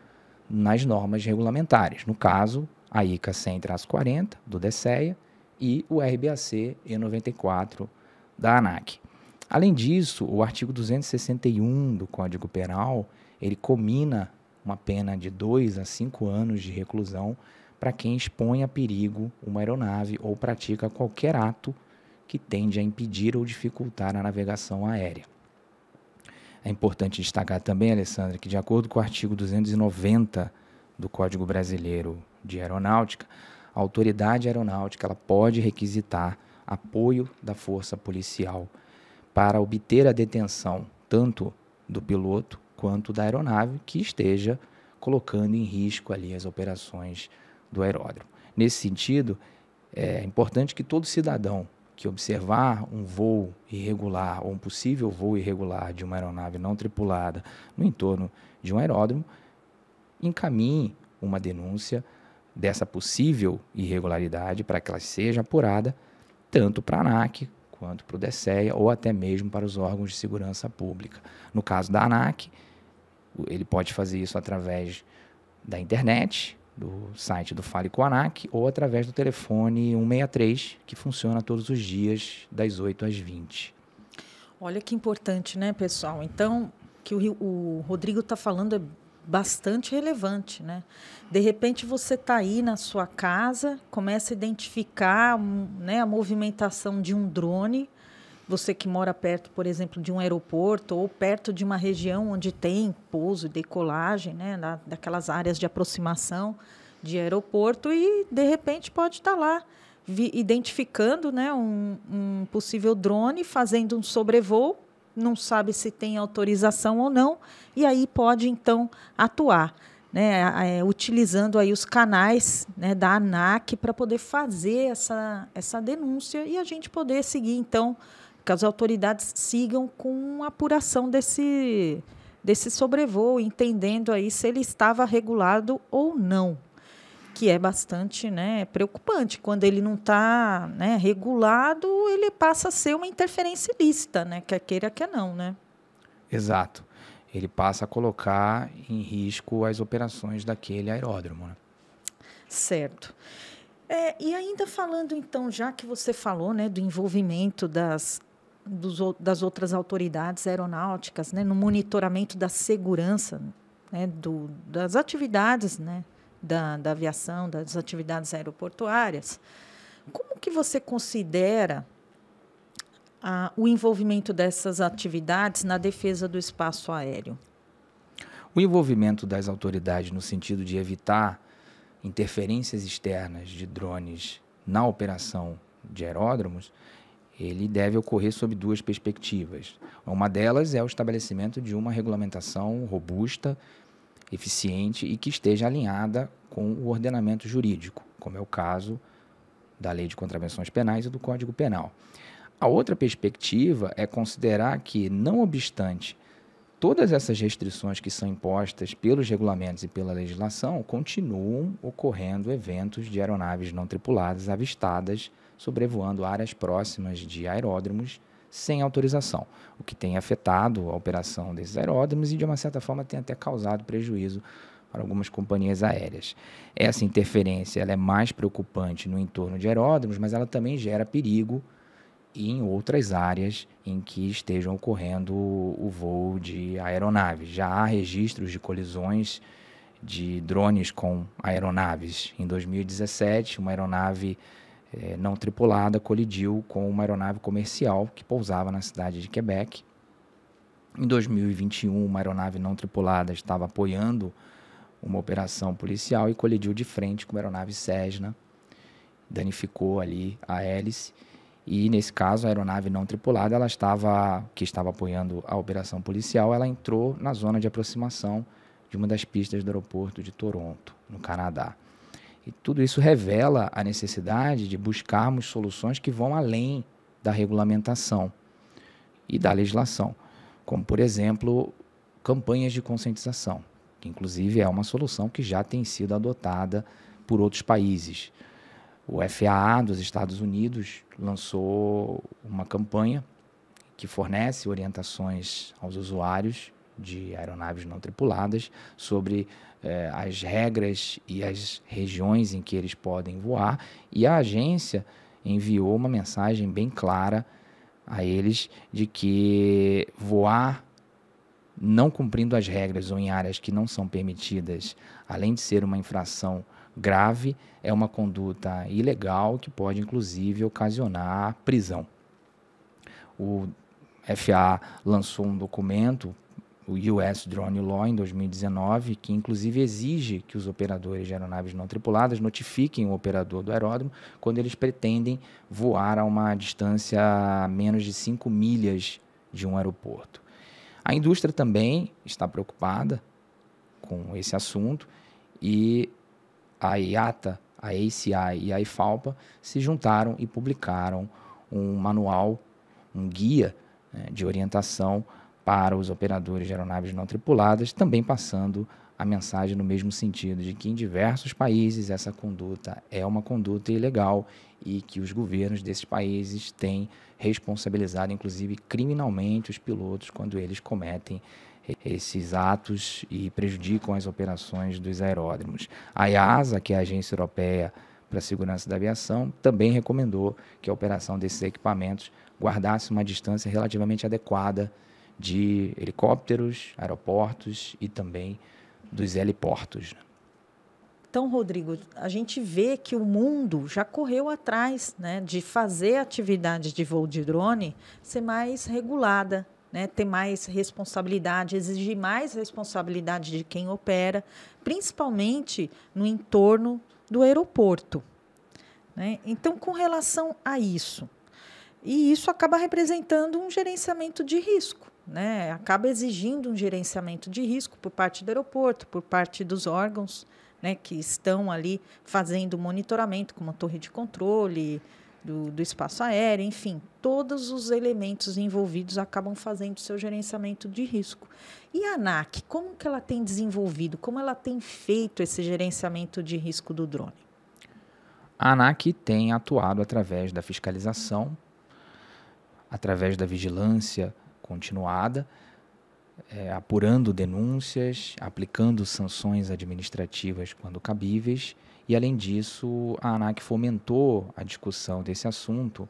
nas normas regulamentares. No caso, a ICA 100-40 do DSEA e o RBAC E94 da ANAC. Além disso, o artigo 261 do Código Penal, ele comina uma pena de 2 a 5 anos de reclusão para quem expõe a perigo uma aeronave ou pratica qualquer ato que tende a impedir ou dificultar a navegação aérea. É importante destacar também, Alessandra, que de acordo com o artigo 290 do Código Brasileiro de Aeronáutica, a autoridade aeronáutica ela pode requisitar apoio da força policial para obter a detenção tanto do piloto quanto da aeronave que esteja colocando em risco ali as operações do aeródromo. Nesse sentido, é importante que todo cidadão que observar um voo irregular ou um possível voo irregular de uma aeronave não tripulada no entorno de um aeródromo, encaminhe uma denúncia dessa possível irregularidade para que ela seja apurada tanto para a ANAC quanto para o DSEA ou até mesmo para os órgãos de segurança pública. No caso da ANAC, ele pode fazer isso através da internet, do site do Fale com a ANAC ou através do telefone 163, que funciona todos os dias, das 8 às 20. Olha que importante, né, pessoal? Então, que o, o Rodrigo está falando é bastante relevante, né? De repente você está aí na sua casa, começa a identificar né, a movimentação de um drone. Você que mora perto, por exemplo, de um aeroporto ou perto de uma região onde tem pouso e decolagem, né, da, daquelas áreas de aproximação de aeroporto e de repente pode estar tá lá vi, identificando né, um, um possível drone fazendo um sobrevoo não sabe se tem autorização ou não, e aí pode então atuar. Né, é, utilizando aí os canais né, da ANAC para poder fazer essa, essa denúncia e a gente poder seguir, então, que as autoridades sigam com a apuração desse, desse sobrevoo, entendendo aí se ele estava regulado ou não que é bastante né, preocupante. Quando ele não está né, regulado, ele passa a ser uma interferência ilícita, né, quer queira, quer não. Né? Exato. Ele passa a colocar em risco as operações daquele aeródromo. Né? Certo. É, e ainda falando, então, já que você falou né, do envolvimento das, dos, das outras autoridades aeronáuticas né, no monitoramento da segurança né, do, das atividades né, da, da aviação, das atividades aeroportuárias, como que você considera a, o envolvimento dessas atividades na defesa do espaço aéreo? O envolvimento das autoridades no sentido de evitar interferências externas de drones na operação de aeródromos, ele deve ocorrer sob duas perspectivas. Uma delas é o estabelecimento de uma regulamentação robusta eficiente e que esteja alinhada com o ordenamento jurídico, como é o caso da Lei de Contravenções Penais e do Código Penal. A outra perspectiva é considerar que, não obstante todas essas restrições que são impostas pelos regulamentos e pela legislação, continuam ocorrendo eventos de aeronaves não tripuladas avistadas sobrevoando áreas próximas de aeródromos sem autorização, o que tem afetado a operação desses aeródromos e, de uma certa forma, tem até causado prejuízo para algumas companhias aéreas. Essa interferência ela é mais preocupante no entorno de aeródromos, mas ela também gera perigo em outras áreas em que estejam ocorrendo o voo de aeronaves. Já há registros de colisões de drones com aeronaves. Em 2017, uma aeronave é, não tripulada colidiu com uma aeronave comercial que pousava na cidade de Quebec. Em 2021, uma aeronave não tripulada estava apoiando uma operação policial e colidiu de frente com uma aeronave Cessna, danificou ali a hélice. E nesse caso, a aeronave não tripulada, ela estava que estava apoiando a operação policial, ela entrou na zona de aproximação de uma das pistas do aeroporto de Toronto, no Canadá. E tudo isso revela a necessidade de buscarmos soluções que vão além da regulamentação e da legislação, como, por exemplo, campanhas de conscientização, que inclusive é uma solução que já tem sido adotada por outros países. O FAA dos Estados Unidos lançou uma campanha que fornece orientações aos usuários de aeronaves não tripuladas sobre é, as regras e as regiões em que eles podem voar, e a agência enviou uma mensagem bem clara a eles de que voar não cumprindo as regras ou em áreas que não são permitidas, além de ser uma infração grave, é uma conduta ilegal que pode inclusive ocasionar prisão. O FA lançou um documento o US Drone Law em 2019, que inclusive exige que os operadores de aeronaves não tripuladas notifiquem o operador do aeródromo quando eles pretendem voar a uma distância a menos de 5 milhas de um aeroporto. A indústria também está preocupada com esse assunto e a IATA, a ACI e a IFALPA se juntaram e publicaram um manual, um guia né, de orientação para os operadores de aeronaves não tripuladas, também passando a mensagem no mesmo sentido, de que em diversos países essa conduta é uma conduta ilegal e que os governos desses países têm responsabilizado, inclusive criminalmente, os pilotos quando eles cometem esses atos e prejudicam as operações dos aeródromos. A IASA, que é a Agência Europeia para a Segurança da Aviação, também recomendou que a operação desses equipamentos guardasse uma distância relativamente adequada de helicópteros, aeroportos e também dos heliportos. Então, Rodrigo, a gente vê que o mundo já correu atrás né, de fazer a atividade de voo de drone ser mais regulada, né, ter mais responsabilidade, exigir mais responsabilidade de quem opera, principalmente no entorno do aeroporto. Né? Então, com relação a isso, e isso acaba representando um gerenciamento de risco né? Acaba exigindo um gerenciamento de risco por parte do aeroporto, por parte dos órgãos, né? Que estão ali fazendo monitoramento, como a torre de controle do, do espaço aéreo, enfim, todos os elementos envolvidos acabam fazendo seu gerenciamento de risco. E a ANAC, como que ela tem desenvolvido, como ela tem feito esse gerenciamento de risco do drone? A ANAC tem atuado através da fiscalização, através da vigilância, continuada, é, apurando denúncias, aplicando sanções administrativas quando cabíveis. E, além disso, a ANAC fomentou a discussão desse assunto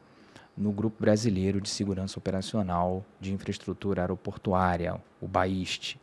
no Grupo Brasileiro de Segurança Operacional de Infraestrutura Aeroportuária, o BAIST,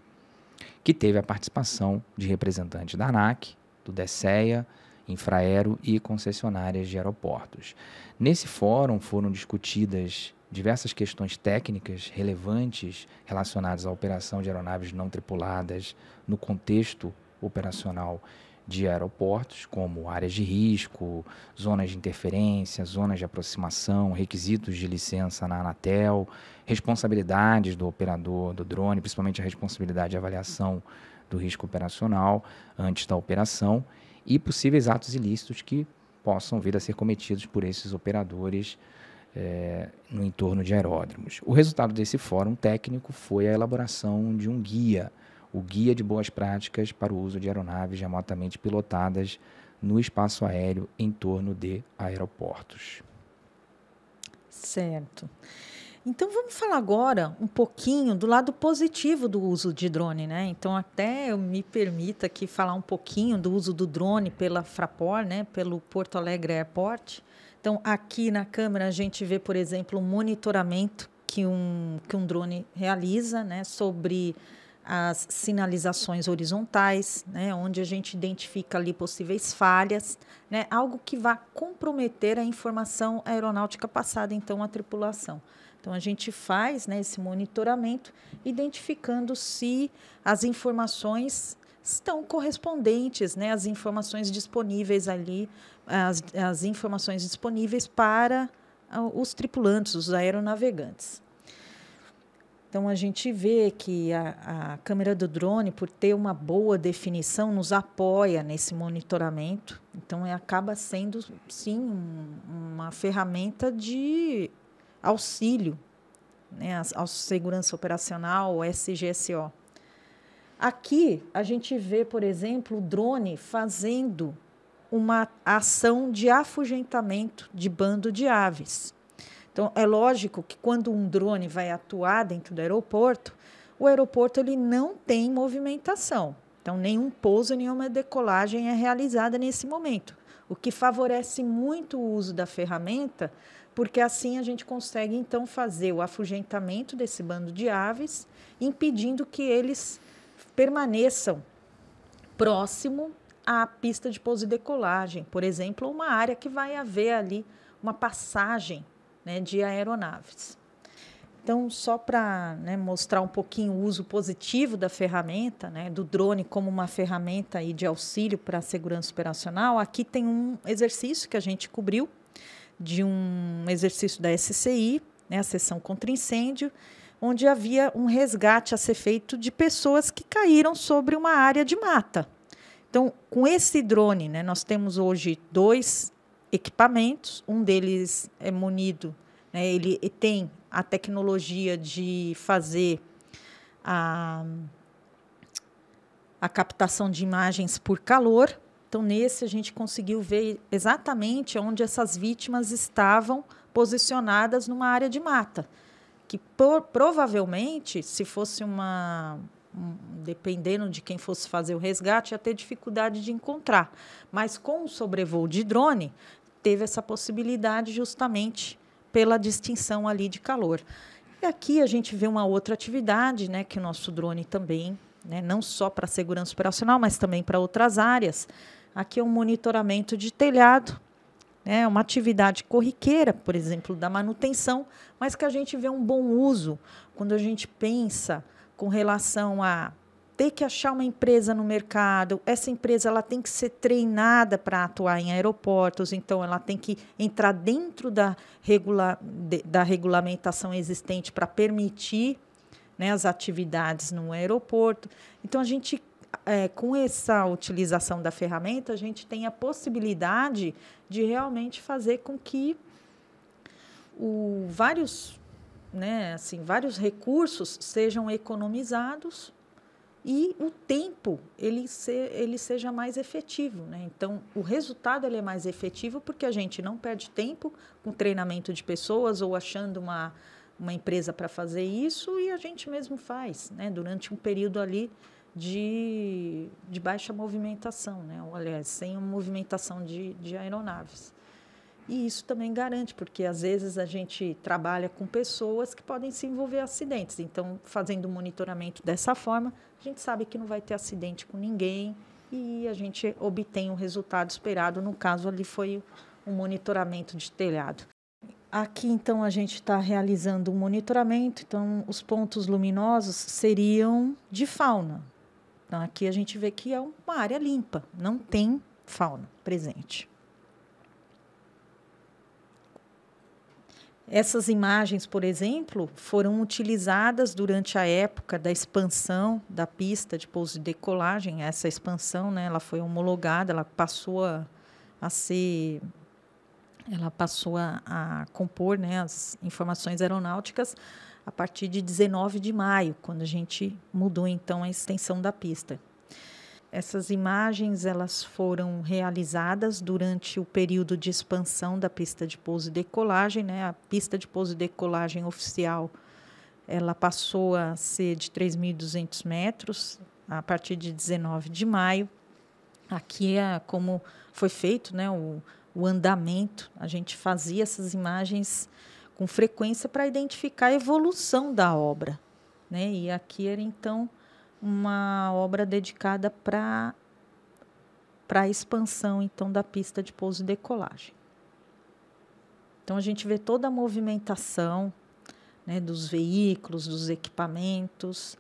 que teve a participação de representantes da ANAC, do DSEA, Infraero e concessionárias de aeroportos. Nesse fórum foram discutidas diversas questões técnicas relevantes relacionadas à operação de aeronaves não tripuladas no contexto operacional de aeroportos, como áreas de risco, zonas de interferência, zonas de aproximação, requisitos de licença na Anatel, responsabilidades do operador do drone, principalmente a responsabilidade de avaliação do risco operacional antes da operação e possíveis atos ilícitos que possam vir a ser cometidos por esses operadores é, no entorno de aeródromos. O resultado desse fórum técnico foi a elaboração de um guia, o Guia de Boas Práticas para o Uso de Aeronaves Remotamente Pilotadas no Espaço Aéreo em torno de aeroportos. Certo. Então vamos falar agora um pouquinho do lado positivo do uso de drone, né? Então até eu me permita aqui falar um pouquinho do uso do drone pela Fraport, né? Pelo Porto Alegre Airport. Então, aqui na câmera, a gente vê, por exemplo, o um monitoramento que um, que um drone realiza né, sobre as sinalizações horizontais, né, onde a gente identifica ali possíveis falhas, né, algo que vá comprometer a informação aeronáutica passada então à tripulação. Então a gente faz né, esse monitoramento, identificando se as informações estão correspondentes, né, as informações disponíveis ali as, as informações disponíveis para ah, os tripulantes, os aeronavegantes. Então a gente vê que a, a, câmera do drone, por ter uma boa definição, nos apoia nesse monitoramento. Então é, acaba sendo sim uma ferramenta de auxílio, né, segurança operacional, o SGSO. Aqui a gente vê, por exemplo, o drone fazendo uma ação de afugentamento de bando de aves. Então, é lógico que quando um drone vai atuar dentro do aeroporto, o aeroporto ele não tem movimentação. Então, nenhum pouso, nenhuma decolagem é realizada nesse momento, o que favorece muito o uso da ferramenta, porque assim a gente consegue então fazer o afugentamento desse bando de aves, impedindo que eles permaneçam próximo a pista de pouso e decolagem, por exemplo, uma área que vai haver ali uma passagem né, de aeronaves. Então, só para né, mostrar um pouquinho o uso positivo da ferramenta, né, do drone como uma ferramenta aí de auxílio para a segurança operacional, aqui tem um exercício que a gente cobriu, de um exercício da SCI, né, a sessão contra incêndio, onde havia um resgate a ser feito de pessoas que caíram sobre uma área de mata. Então, com esse drone, né, nós temos hoje dois equipamentos, um deles é munido, né, ele tem a tecnologia de fazer a, a captação de imagens por calor. Então, nesse, a gente conseguiu ver exatamente onde essas vítimas estavam posicionadas numa área de mata, que por, provavelmente, se fosse uma, dependendo de quem fosse fazer o resgate, ia ter dificuldade de encontrar. Mas com o sobrevoo de drone, teve essa possibilidade justamente pela distinção ali de calor. E aqui a gente vê uma outra atividade, né, que o nosso drone também, né, não só para segurança operacional, mas também para outras áreas. Aqui é um monitoramento de telhado, né, uma atividade corriqueira, por exemplo, da manutenção, mas que a gente vê um bom uso quando a gente pensa com relação a ter que achar uma empresa no mercado, essa empresa ela tem que ser treinada para atuar em aeroportos, então ela tem que entrar dentro da, regula da regulamentação existente para permitir né, as atividades no aeroporto. Então a gente é, com essa utilização da ferramenta, a gente tem a possibilidade de realmente fazer com que o, vários né, assim, vários recursos sejam economizados e o tempo ele, se, ele seja mais efetivo. Né? Então, o resultado ele é mais efetivo porque a gente não perde tempo com treinamento de pessoas ou achando uma, uma empresa para fazer isso e a gente mesmo faz né? durante um período ali de, de baixa movimentação, né? ou, aliás, sem uma movimentação de, de aeronaves. E isso também garante, porque às vezes a gente trabalha com pessoas que podem se envolver em acidentes. Então, fazendo o monitoramento dessa forma, a gente sabe que não vai ter acidente com ninguém e a gente obtém o resultado esperado. No caso ali foi um monitoramento de telhado. Aqui, então, a gente está realizando um monitoramento. Então, os pontos luminosos seriam de fauna. Então, aqui a gente vê que é uma área limpa, não tem fauna presente. Essas imagens, por exemplo, foram utilizadas durante a época da expansão da pista de pouso e decolagem. Essa expansão, né, ela foi homologada, ela passou a, a ser ela passou a, a compor né, as informações aeronáuticas a partir de 19 de maio, quando a gente mudou então a extensão da pista. Essas imagens elas foram realizadas durante o período de expansão da pista de pouso e decolagem, né? A pista de pouso e decolagem oficial, ela passou a ser de 3.200 metros a partir de 19 de maio. Aqui é como foi feito, né? O, o andamento. A gente fazia essas imagens com frequência para identificar a evolução da obra, né? E aqui era então uma obra dedicada para para a expansão então da pista de pouso e decolagem. Então a gente vê toda a movimentação né, dos veículos, dos equipamentos,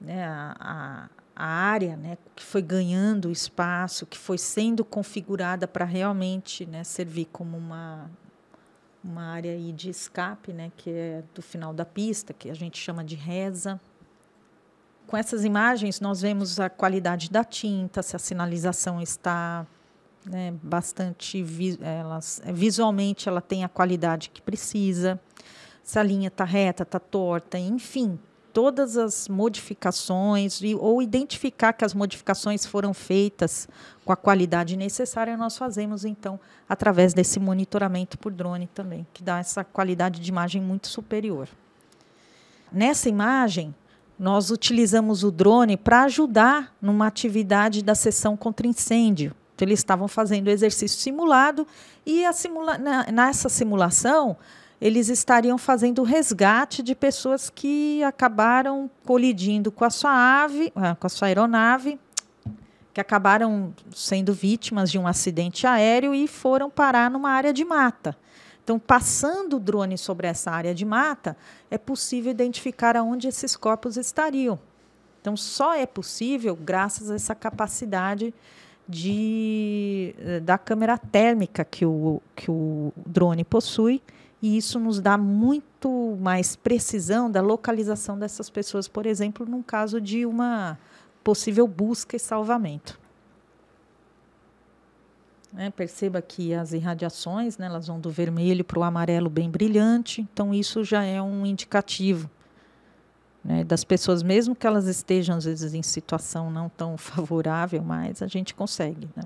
né, a, a área né, que foi ganhando espaço, que foi sendo configurada para realmente né, servir como uma, uma área aí de escape, né, que é do final da pista, que a gente chama de reza com essas imagens, nós vemos a qualidade da tinta, se a sinalização está né, bastante vi visualmente, ela tem a qualidade que precisa, se a linha está reta, está torta, enfim, todas as modificações e, ou identificar que as modificações foram feitas com a qualidade necessária, nós fazemos então através desse monitoramento por drone também, que dá essa qualidade de imagem muito superior. Nessa imagem, nós utilizamos o drone para ajudar numa atividade da sessão contra incêndio. Então, eles estavam fazendo exercício simulado e simula na, nessa simulação eles estariam fazendo resgate de pessoas que acabaram colidindo com a sua ave, ah, com a sua aeronave, que acabaram sendo vítimas de um acidente aéreo e foram parar numa área de mata. Então, passando o drone sobre essa área de mata, é possível identificar aonde esses corpos estariam. Então, só é possível graças a essa capacidade de, eh, da câmera térmica que o, que o drone possui, e isso nos dá muito mais precisão da localização dessas pessoas, por exemplo, num caso de uma possível busca e salvamento. Né? Perceba que as irradiações né, elas vão do vermelho para o amarelo bem brilhante, então isso já é um indicativo né, das pessoas, mesmo que elas estejam às vezes em situação não tão favorável, mas a gente consegue né,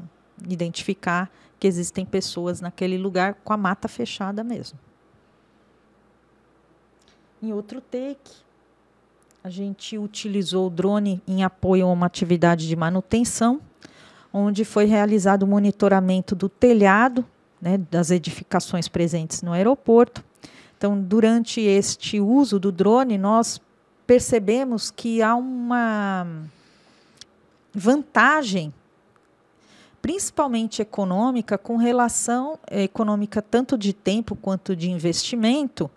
identificar que existem pessoas naquele lugar com a mata fechada mesmo. Em outro take, a gente utilizou o drone em apoio a uma atividade de manutenção onde foi realizado o monitoramento do telhado né, das edificações presentes no aeroporto. Então, durante este uso do drone, nós percebemos que há uma vantagem principalmente econômica, com relação eh, econômica tanto de tempo quanto de investimento,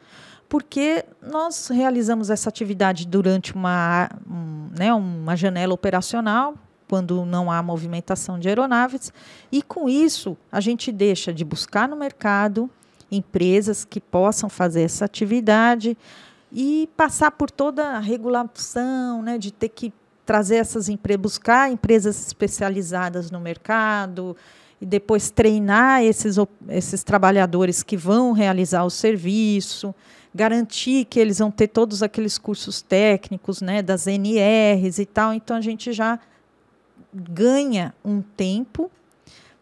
porque nós realizamos essa atividade durante uma, um, né, uma janela operacional quando não há movimentação de aeronaves, e com isso a gente deixa de buscar no mercado empresas que possam fazer essa atividade e passar por toda a regulação, né, de ter que trazer essas empresas, buscar empresas especializadas no mercado e depois treinar esses, esses trabalhadores que vão realizar o serviço, garantir que eles vão ter todos aqueles cursos técnicos, né, das NRs e tal. Então a gente já ganha um tempo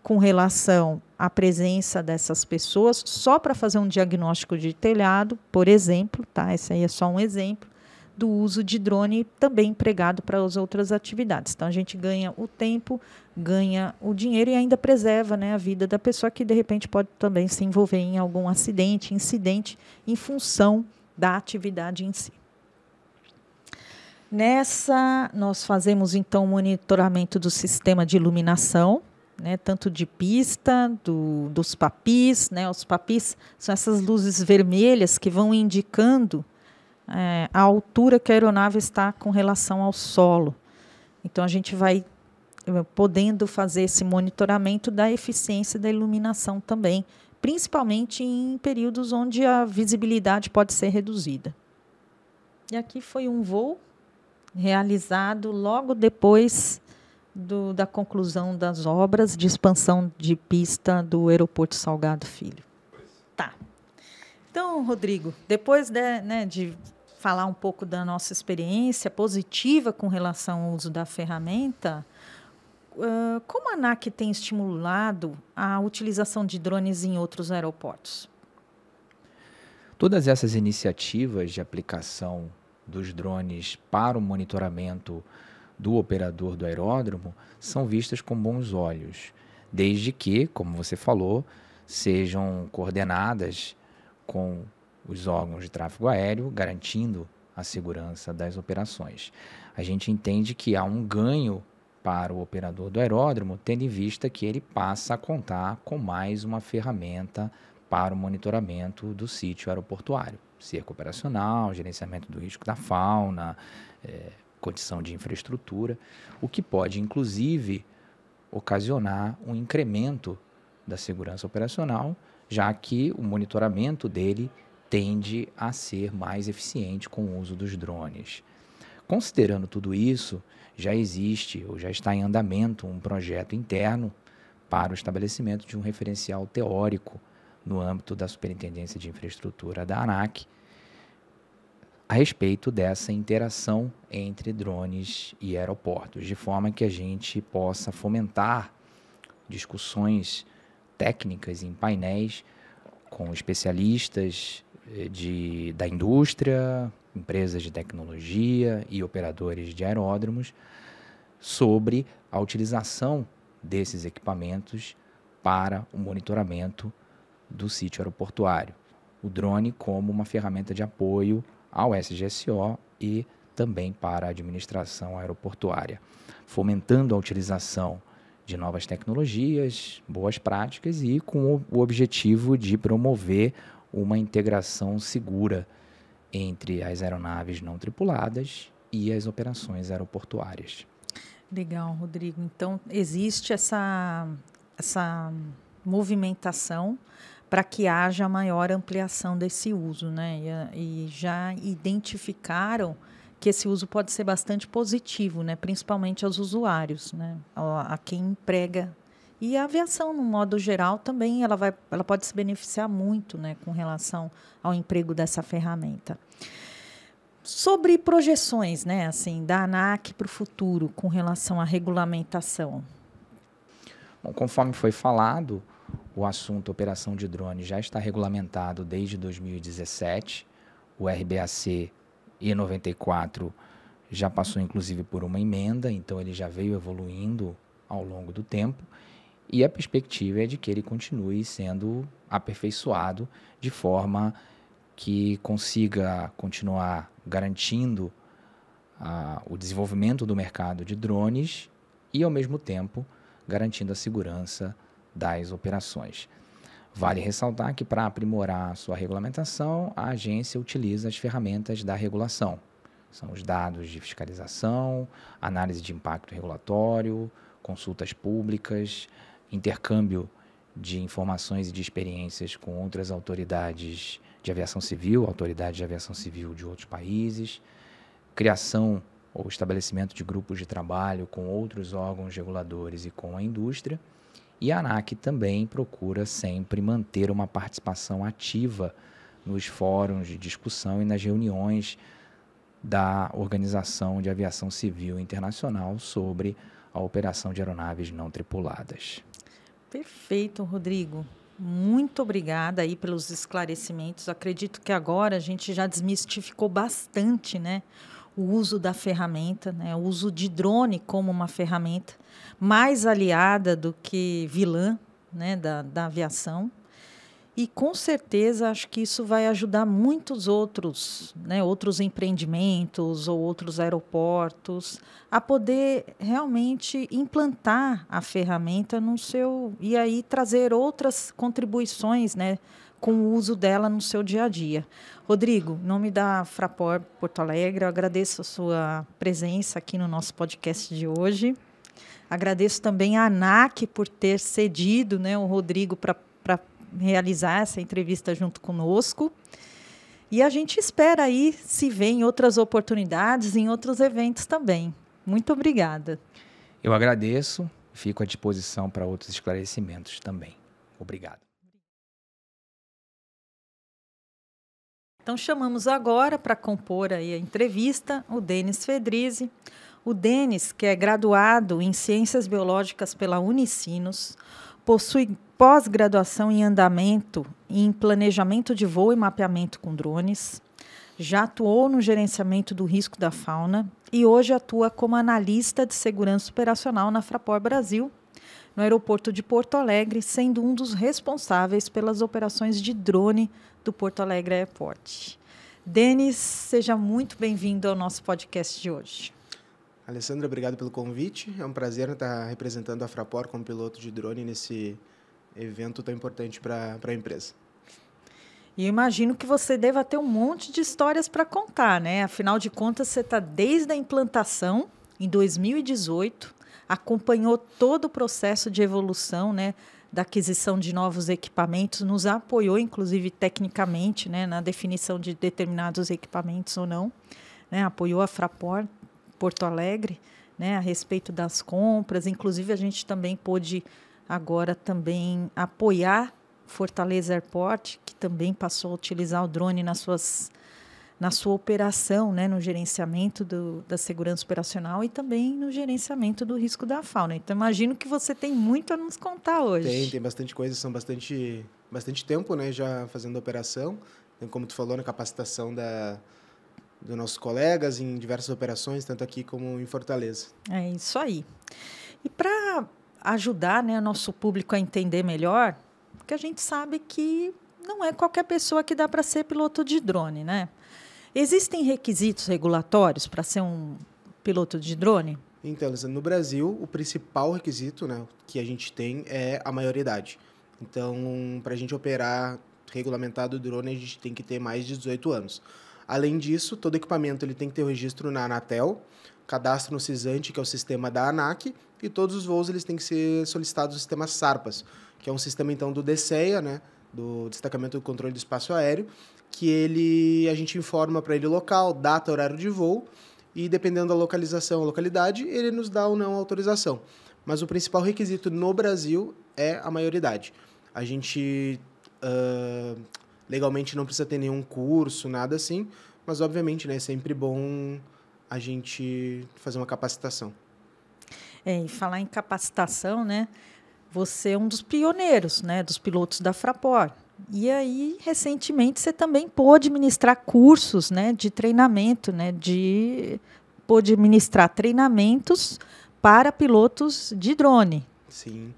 com relação à presença dessas pessoas só para fazer um diagnóstico de telhado, por exemplo, tá? Esse aí é só um exemplo do uso de drone também empregado para as outras atividades. Então a gente ganha o tempo, ganha o dinheiro e ainda preserva né, a vida da pessoa que de repente pode também se envolver em algum acidente, incidente, em função da atividade em si. Nessa, nós fazemos então o monitoramento do sistema de iluminação, né, tanto de pista, do, dos papis. Né, os papis são essas luzes vermelhas que vão indicando é, a altura que a aeronave está com relação ao solo. Então, a gente vai eh, podendo fazer esse monitoramento da eficiência da iluminação também, principalmente em períodos onde a visibilidade pode ser reduzida. E aqui foi um voo realizado logo depois do, da conclusão das obras de expansão de pista do Aeroporto Salgado Filho. Tá. Então, Rodrigo, depois de, né, de falar um pouco da nossa experiência positiva com relação ao uso da ferramenta, uh, como a ANAC tem estimulado a utilização de drones em outros aeroportos? Todas essas iniciativas de aplicação dos drones para o monitoramento do operador do aeródromo são vistas com bons olhos, desde que, como você falou, sejam coordenadas com os órgãos de tráfego aéreo, garantindo a segurança das operações. A gente entende que há um ganho para o operador do aeródromo, tendo em vista que ele passa a contar com mais uma ferramenta para o monitoramento do sítio aeroportuário cerco é operacional, gerenciamento do risco da fauna, é, condição de infraestrutura, o que pode, inclusive, ocasionar um incremento da segurança operacional, já que o monitoramento dele tende a ser mais eficiente com o uso dos drones. Considerando tudo isso, já existe ou já está em andamento um projeto interno para o estabelecimento de um referencial teórico no âmbito da Superintendência de Infraestrutura da ANAC a respeito dessa interação entre drones e aeroportos, de forma que a gente possa fomentar discussões técnicas em painéis com especialistas eh, de, da indústria, empresas de tecnologia e operadores de aeródromos sobre a utilização desses equipamentos para o monitoramento do sítio aeroportuário. O drone como uma ferramenta de apoio ao SGSO e também para a administração aeroportuária, fomentando a utilização de novas tecnologias, boas práticas e com o objetivo de promover uma integração segura entre as aeronaves não tripuladas e as operações aeroportuárias. Legal, Rodrigo. Então, existe essa, essa movimentação para que haja maior ampliação desse uso, né? E, e, já identificaram que esse uso pode ser bastante positivo, né? Principalmente aos usuários, né? A, a quem emprega e a aviação, no modo geral, também ela, vai, ela pode se beneficiar muito né, com relação ao emprego dessa ferramenta. Sobre projeções né, assim, da ANAC para o futuro com relação à regulamentação. Bom, conforme foi falado, o assunto operação de drone já está regulamentado desde 2017. O RBAC E94 já passou inclusive por uma emenda, então ele já veio evoluindo ao longo do tempo. E a perspectiva é de que ele continue sendo aperfeiçoado de forma que consiga continuar garantindo uh, o desenvolvimento do mercado de drones e, ao mesmo tempo, garantindo a segurança das operações. Vale ressaltar que, para aprimorar sua regulamentação, a agência utiliza as ferramentas da regulação. São os dados de fiscalização, análise de impacto regulatório, consultas públicas, intercâmbio de informações e de experiências com outras autoridades de aviação civil, autoridades de aviação civil de outros países, criação ou estabelecimento de grupos de trabalho com outros órgãos reguladores e com a indústria e a ANAC também procura sempre manter uma participação ativa nos fóruns de discussão e nas reuniões da Organização de Aviação Civil Internacional sobre a operação de aeronaves não tripuladas. Perfeito, Rodrigo. Muito obrigada aí pelos esclarecimentos. Acredito que agora a gente já desmistificou bastante, né? o uso da ferramenta, né, o uso de drone como uma ferramenta mais aliada do que vilã né, da, da aviação. E com certeza acho que isso vai ajudar muitos outros, né, outros empreendimentos ou outros aeroportos a poder realmente implantar a ferramenta no seu e aí trazer outras contribuições, né, com o uso dela no seu dia a dia. Rodrigo, em nome da Frapor Porto Alegre, eu agradeço a sua presença aqui no nosso podcast de hoje. Agradeço também a ANAC por ter cedido né, o Rodrigo para realizar essa entrevista junto conosco. E a gente espera aí se ver em outras oportunidades, em outros eventos também. Muito obrigada. Eu agradeço, fico à disposição para outros esclarecimentos também. Obrigado. Então chamamos agora para compor aí a entrevista o Denis Fedrizi. O Denis, que é graduado em Ciências Biológicas pela Unicinos, possui pós-graduação em andamento em planejamento de voo e mapeamento com drones. Já atuou no gerenciamento do risco da fauna e hoje atua como analista de segurança operacional na Frapor Brasil, no aeroporto de Porto Alegre, sendo um dos responsáveis pelas operações de drone do Porto Alegre Airport. Denis, seja muito bem-vindo ao nosso podcast de hoje. Alessandra, obrigado pelo convite. É um prazer estar representando a Fraport como piloto de drone nesse evento tão importante para a empresa. E imagino que você deva ter um monte de histórias para contar, né? Afinal de contas, você está desde a implantação, em 2018, acompanhou todo o processo de evolução, né? da aquisição de novos equipamentos, nos apoiou, inclusive tecnicamente, né, na definição de determinados equipamentos ou não, né, apoiou a Fraport Porto Alegre, né, a respeito das compras, inclusive a gente também pôde agora também apoiar Fortaleza Airport, que também passou a utilizar o drone nas suas na sua operação, né, no gerenciamento do, da segurança operacional e também no gerenciamento do risco da fauna. Então, imagino que você tem muito a nos contar hoje. Tem, tem bastante coisa, são bastante, bastante tempo né, já fazendo operação. Tem Como tu falou, na né, capacitação da, dos nossos colegas em diversas operações, tanto aqui como em Fortaleza. É isso aí. E para ajudar né, o nosso público a entender melhor, porque a gente sabe que não é qualquer pessoa que dá para ser piloto de drone, né? Existem requisitos regulatórios para ser um piloto de drone? Então, no Brasil, o principal requisito né, que a gente tem é a maioridade. Então, para a gente operar regulamentado o drone, a gente tem que ter mais de 18 anos. Além disso, todo equipamento ele tem que ter o registro na Anatel, cadastro no CISANTE, que é o sistema da ANAC, e todos os voos eles têm que ser solicitados no sistema SARPAS, que é um sistema então do DSEA, né, do Destacamento do Controle do Espaço Aéreo, que ele a gente informa para ele o local, data, horário de voo e dependendo da localização, localidade, ele nos dá ou não autorização. Mas o principal requisito no Brasil é a maioridade. A gente uh, legalmente não precisa ter nenhum curso, nada assim, mas obviamente né, é sempre bom a gente fazer uma capacitação. É, e falar em capacitação, né? Você é um dos pioneiros, né, dos pilotos da Fraport. E aí, recentemente, você também pôde ministrar cursos né, de treinamento, né, de pôde ministrar treinamentos para pilotos de drone. Sim.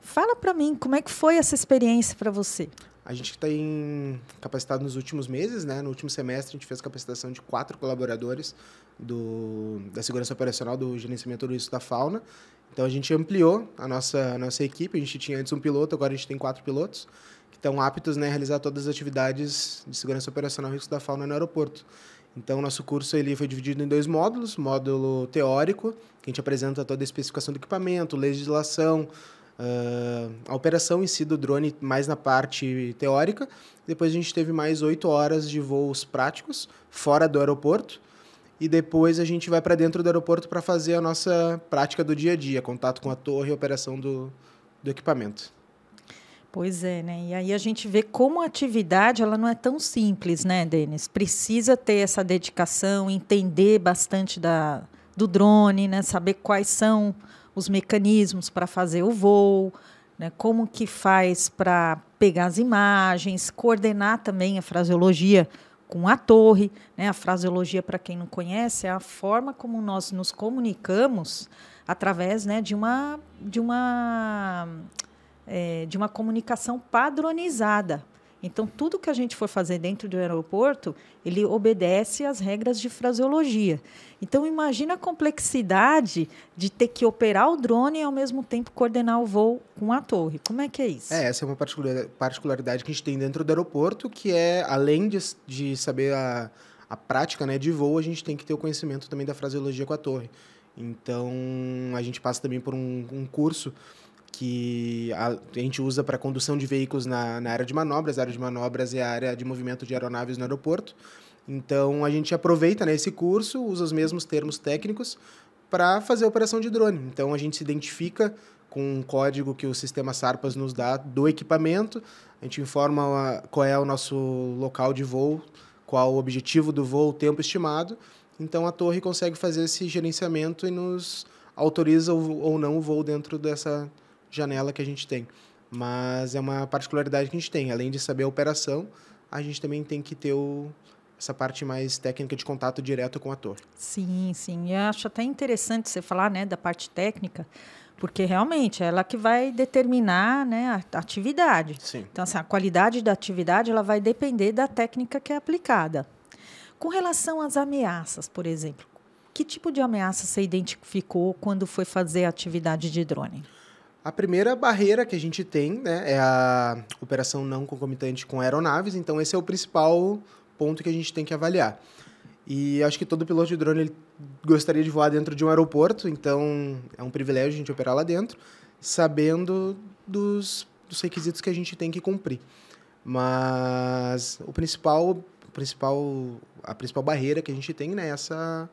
Fala para mim, como é que foi essa experiência para você? A gente tem tá capacitado nos últimos meses, né? No último semestre, a gente fez capacitação de quatro colaboradores do, da segurança operacional do gerenciamento do risco da fauna. Então, a gente ampliou a nossa, a nossa equipe. A gente tinha antes um piloto, agora a gente tem quatro pilotos estão aptos né, a realizar todas as atividades de segurança operacional e risco da fauna no aeroporto. Então, nosso curso ele foi dividido em dois módulos: módulo teórico, que a gente apresenta toda a especificação do equipamento, legislação, uh, a operação em si do drone, mais na parte teórica. Depois, a gente teve mais oito horas de voos práticos, fora do aeroporto. E depois a gente vai para dentro do aeroporto para fazer a nossa prática do dia a dia, contato com a torre e operação do, do equipamento. Pois é, né? E aí a gente vê como a atividade ela não é tão simples, né, Denis? Precisa ter essa dedicação, entender bastante da, do drone, né? Saber quais são os mecanismos para fazer o voo, né? Como que faz para pegar as imagens, coordenar também a fraseologia com a torre, né? A fraseologia para quem não conhece é a forma como nós nos comunicamos através, né, de uma de uma é, de uma comunicação padronizada. Então, tudo que a gente for fazer dentro do aeroporto, ele obedece às regras de fraseologia. Então, imagina a complexidade de ter que operar o drone e, ao mesmo tempo, coordenar o voo com a torre. Como é que é isso? É, essa é uma particularidade que a gente tem dentro do aeroporto, que é, além de, de saber a, a prática né, de voo, a gente tem que ter o conhecimento também da fraseologia com a torre. Então, a gente passa também por um, um curso que a, a gente usa para condução de veículos na, na área de manobras. A área de manobras é a área de movimento de aeronaves no aeroporto. Então, a gente aproveita né, esse curso, usa os mesmos termos técnicos para fazer a operação de drone. Então, a gente se identifica com um código que o sistema SARPAS nos dá do equipamento, a gente informa ah, qual é o nosso local de voo, qual o objetivo do voo, o tempo estimado. Então, a torre consegue fazer esse gerenciamento e nos autoriza ou não o voo dentro dessa janela que a gente tem. Mas é uma particularidade que a gente tem. Além de saber a operação, a gente também tem que ter o, essa parte mais técnica de contato direto com o ator. Sim, sim. Eu acho até interessante você falar né, da parte técnica, porque realmente é ela que vai determinar né, a atividade. Sim. Então, assim, a qualidade da atividade ela vai depender da técnica que é aplicada. Com relação às ameaças, por exemplo, que tipo de ameaça você identificou quando foi fazer a atividade de drone? A primeira barreira que a gente tem né, é a operação não concomitante com aeronaves, então esse é o principal ponto que a gente tem que avaliar. E acho que todo piloto de drone ele gostaria de voar dentro de um aeroporto, então é um privilégio a gente operar lá dentro, sabendo dos, dos requisitos que a gente tem que cumprir. Mas o principal, o principal, a principal barreira que a gente tem né, é essa,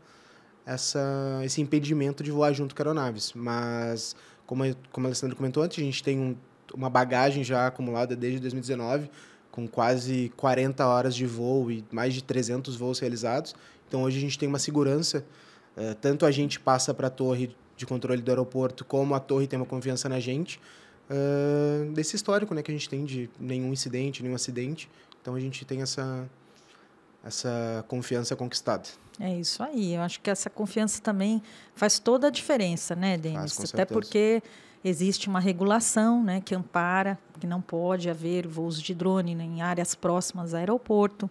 essa, esse impedimento de voar junto com aeronaves. Mas como, como a Alessandra comentou antes, a gente tem um, uma bagagem já acumulada desde 2019, com quase 40 horas de voo e mais de 300 voos realizados. Então hoje a gente tem uma segurança, uh, tanto a gente passa para a torre de controle do aeroporto, como a torre tem uma confiança na gente, uh, desse histórico né, que a gente tem de nenhum incidente, nenhum acidente. Então a gente tem essa, essa confiança conquistada. É isso aí. Eu acho que essa confiança também faz toda a diferença, né, Denis? Faz, Até porque existe uma regulação né, que ampara que não pode haver voos de drone em áreas próximas ao aeroporto.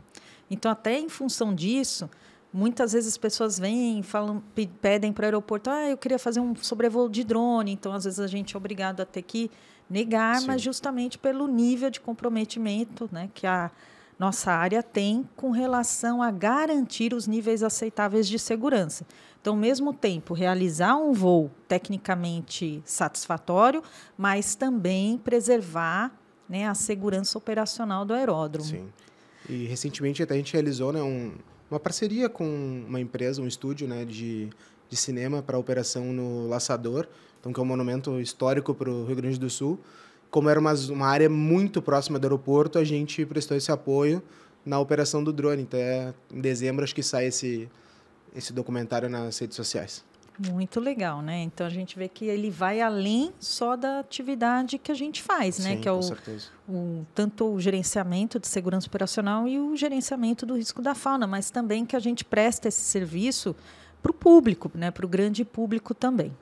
Então, até em função disso, muitas vezes as pessoas vêm falam, pedem para o aeroporto, ah, eu queria fazer um sobrevoo de drone. Então, às vezes, a gente é obrigado a ter que negar, Sim. mas justamente pelo nível de comprometimento né, que a nossa área tem com relação a garantir os níveis aceitáveis de segurança. Então, ao mesmo tempo, realizar um voo tecnicamente satisfatório, mas também preservar né, a segurança operacional do aeródromo. Sim. E recentemente até a gente realizou né, um, uma parceria com uma empresa, um estúdio né, de, de cinema para operação no Laçador, então, que é um monumento histórico para o Rio Grande do Sul como era uma, uma área muito próxima do aeroporto, a gente prestou esse apoio na operação do drone. Então, é, em dezembro, acho que sai esse, esse documentário nas redes sociais. Muito legal, né? Então a gente vê que ele vai além só da atividade que a gente faz, né? Sim, que é o, o, tanto o gerenciamento de segurança operacional e o gerenciamento do risco da fauna, mas também que a gente presta esse serviço para o público, né? Para o grande público também.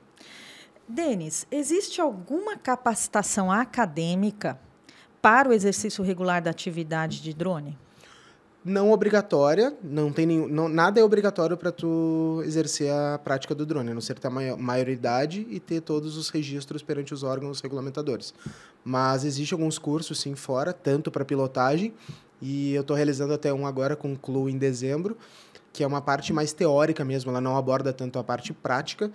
Denis, existe alguma capacitação acadêmica para o exercício regular da atividade de drone? Não obrigatória, não tem nenhum, não, nada é obrigatório para tu exercer a prática do drone, a não ser ter a maioridade e ter todos os registros perante os órgãos regulamentadores. Mas existem alguns cursos sim fora, tanto para pilotagem e eu estou realizando até um agora com Clu em dezembro, que é uma parte mais teórica mesmo, ela não aborda tanto a parte prática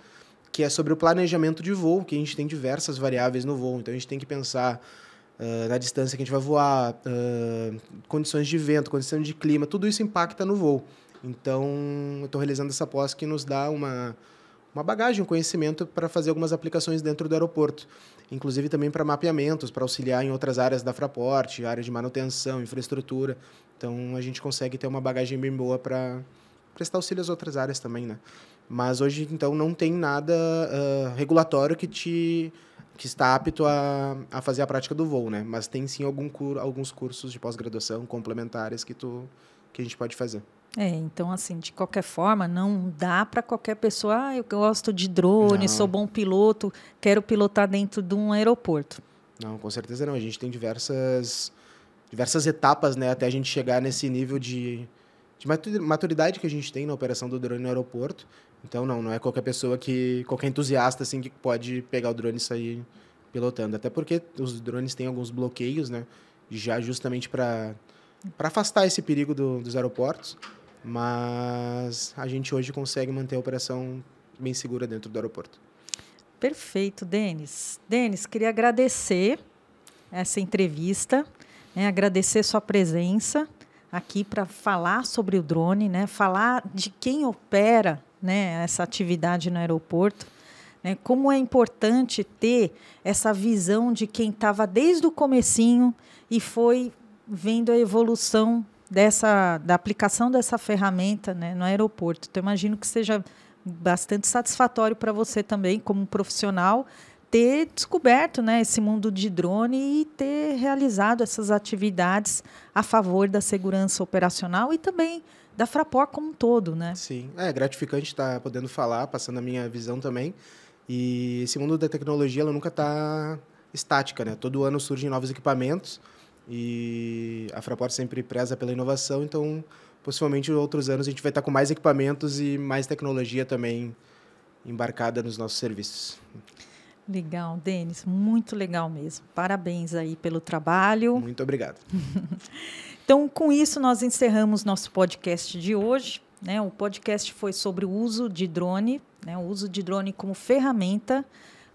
que é sobre o planejamento de voo, que a gente tem diversas variáveis no voo. Então a gente tem que pensar uh, na distância que a gente vai voar, uh, condições de vento, condições de clima, tudo isso impacta no voo. Então eu estou realizando essa pós que nos dá uma, uma bagagem, um conhecimento para fazer algumas aplicações dentro do aeroporto. Inclusive também para mapeamentos, para auxiliar em outras áreas da Fraport, áreas de manutenção, infraestrutura. Então a gente consegue ter uma bagagem bem boa para prestar auxílio às outras áreas também, né? Mas hoje, então, não tem nada uh, regulatório que te que está apto a, a fazer a prática do voo, né? Mas tem sim algum cur, alguns cursos de pós-graduação complementares que tu que a gente pode fazer. É, então assim, de qualquer forma, não dá para qualquer pessoa, ah, eu gosto de drone, não. sou bom piloto, quero pilotar dentro de um aeroporto. Não, com certeza não. A gente tem diversas diversas etapas, né, até a gente chegar nesse nível de de maturidade que a gente tem na operação do drone no aeroporto. Então não, não é qualquer pessoa que. qualquer entusiasta assim que pode pegar o drone e sair pilotando. Até porque os drones têm alguns bloqueios, né? Já justamente para afastar esse perigo do, dos aeroportos. Mas a gente hoje consegue manter a operação bem segura dentro do aeroporto. Perfeito, Denis. Denis, queria agradecer essa entrevista, né? agradecer sua presença aqui para falar sobre o drone, né? falar de quem opera né, essa atividade no aeroporto. Né, como é importante ter essa visão de quem estava desde o comecinho e foi vendo a evolução dessa da aplicação dessa ferramenta né, no aeroporto. Então, imagino que seja bastante satisfatório para você também, como profissional, ter descoberto né, esse mundo de drone e ter realizado essas atividades a favor da segurança operacional e também da Fraport como um todo, né? Sim, é gratificante estar tá podendo falar, passando a minha visão também. E esse mundo da tecnologia, ela nunca está estática, né? Todo ano surgem novos equipamentos e a Fraport sempre preza pela inovação, então possivelmente em outros anos a gente vai estar tá com mais equipamentos e mais tecnologia também embarcada nos nossos serviços. Legal, Denis, muito legal mesmo. Parabéns aí pelo trabalho. Muito obrigado. Então, com isso, nós encerramos nosso podcast de hoje. Né? O podcast foi sobre o uso de drone, né? o uso de drone como ferramenta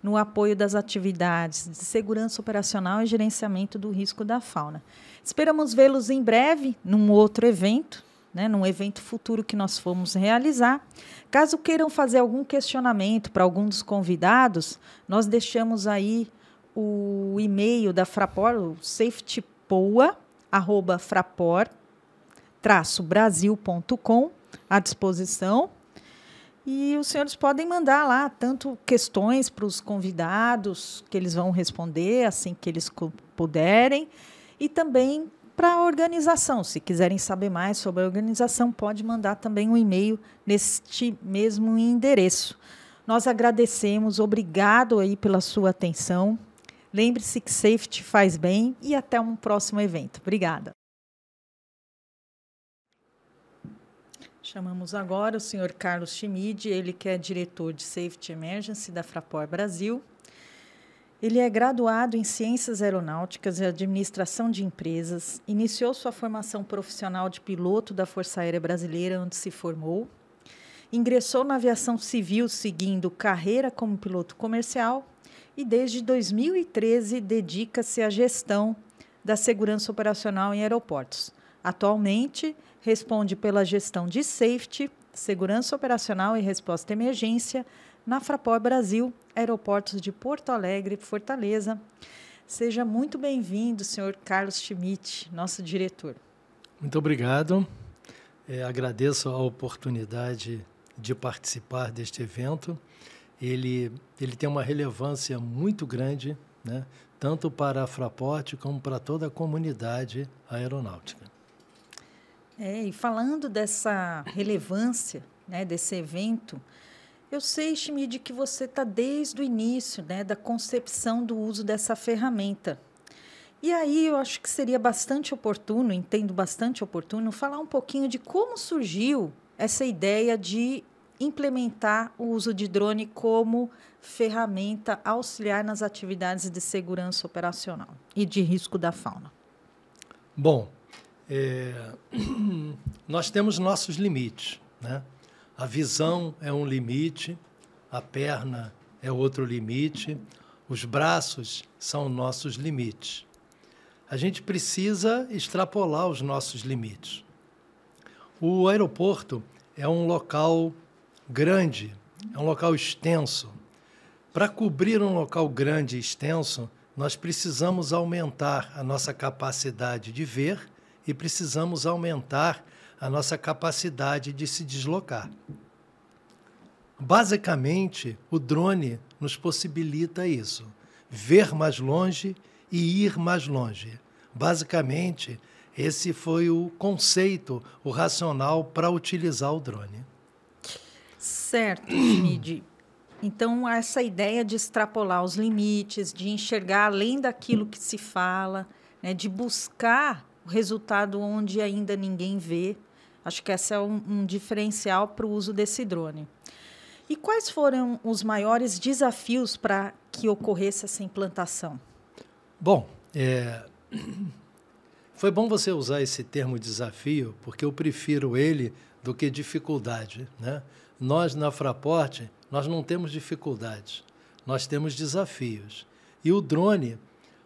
no apoio das atividades de segurança operacional e gerenciamento do risco da fauna. Esperamos vê-los em breve num outro evento, né, num evento futuro que nós formos realizar. Caso queiram fazer algum questionamento para algum dos convidados, nós deixamos aí o e-mail da Frapor, o safetypoa, arroba frapor-brasil.com à disposição. E os senhores podem mandar lá tanto questões para os convidados, que eles vão responder assim que eles puderem, e também para a organização. Se quiserem saber mais sobre a organização, pode mandar também um e-mail neste mesmo endereço. Nós agradecemos, obrigado aí pela sua atenção. Lembre-se que safety faz bem e até um próximo evento. Obrigada. Chamamos agora o senhor Carlos Chimide. ele que é diretor de Safety Emergency da Fraport Brasil. Ele é graduado em Ciências Aeronáuticas e Administração de Empresas, iniciou sua formação profissional de piloto da Força Aérea Brasileira, onde se formou, ingressou na aviação civil seguindo carreira como piloto comercial e desde 2013 dedica-se à gestão da segurança operacional em aeroportos. Atualmente, responde pela gestão de safety, segurança operacional e resposta à emergência na Fraport Brasil, aeroportos de Porto Alegre e Fortaleza. Seja muito bem-vindo, senhor Carlos Schmidt, nosso diretor. Muito obrigado. É, agradeço a oportunidade de participar deste evento ele, ele tem uma relevância muito grande, né? tanto para a Fraport como para toda a comunidade aeronáutica. É, e falando dessa relevância né, desse evento, eu sei, Schmid, que você está desde o início né, da concepção do uso dessa ferramenta. E aí eu acho que seria bastante oportuno, entendo bastante oportuno, falar um pouquinho de como surgiu essa ideia de implementar o uso de drone como ferramenta auxiliar nas atividades de segurança operacional e de risco da fauna? Bom, é, nós temos nossos limites. Né? A visão é um limite, a perna é outro limite, os braços são nossos limites. A gente precisa extrapolar os nossos limites. O aeroporto é um local grande, é um local extenso. Para cobrir um local grande e extenso, nós precisamos aumentar a nossa capacidade de ver e precisamos aumentar a nossa capacidade de se deslocar. Basicamente, o drone nos possibilita isso: ver mais longe e ir mais longe. Basicamente, esse foi o conceito, o racional para utilizar o drone. Certo, Smid. Então, essa ideia de extrapolar os limites, de enxergar além daquilo que se fala, né, de buscar o resultado onde ainda ninguém vê, acho que esse é um, um diferencial para o uso desse drone. E quais foram os maiores desafios para que ocorresse essa implantação? Bom, é... foi bom você usar esse termo desafio, porque eu prefiro ele do que dificuldade, né? Nós, na Fraporte, nós não temos dificuldades, nós temos desafios. E o drone,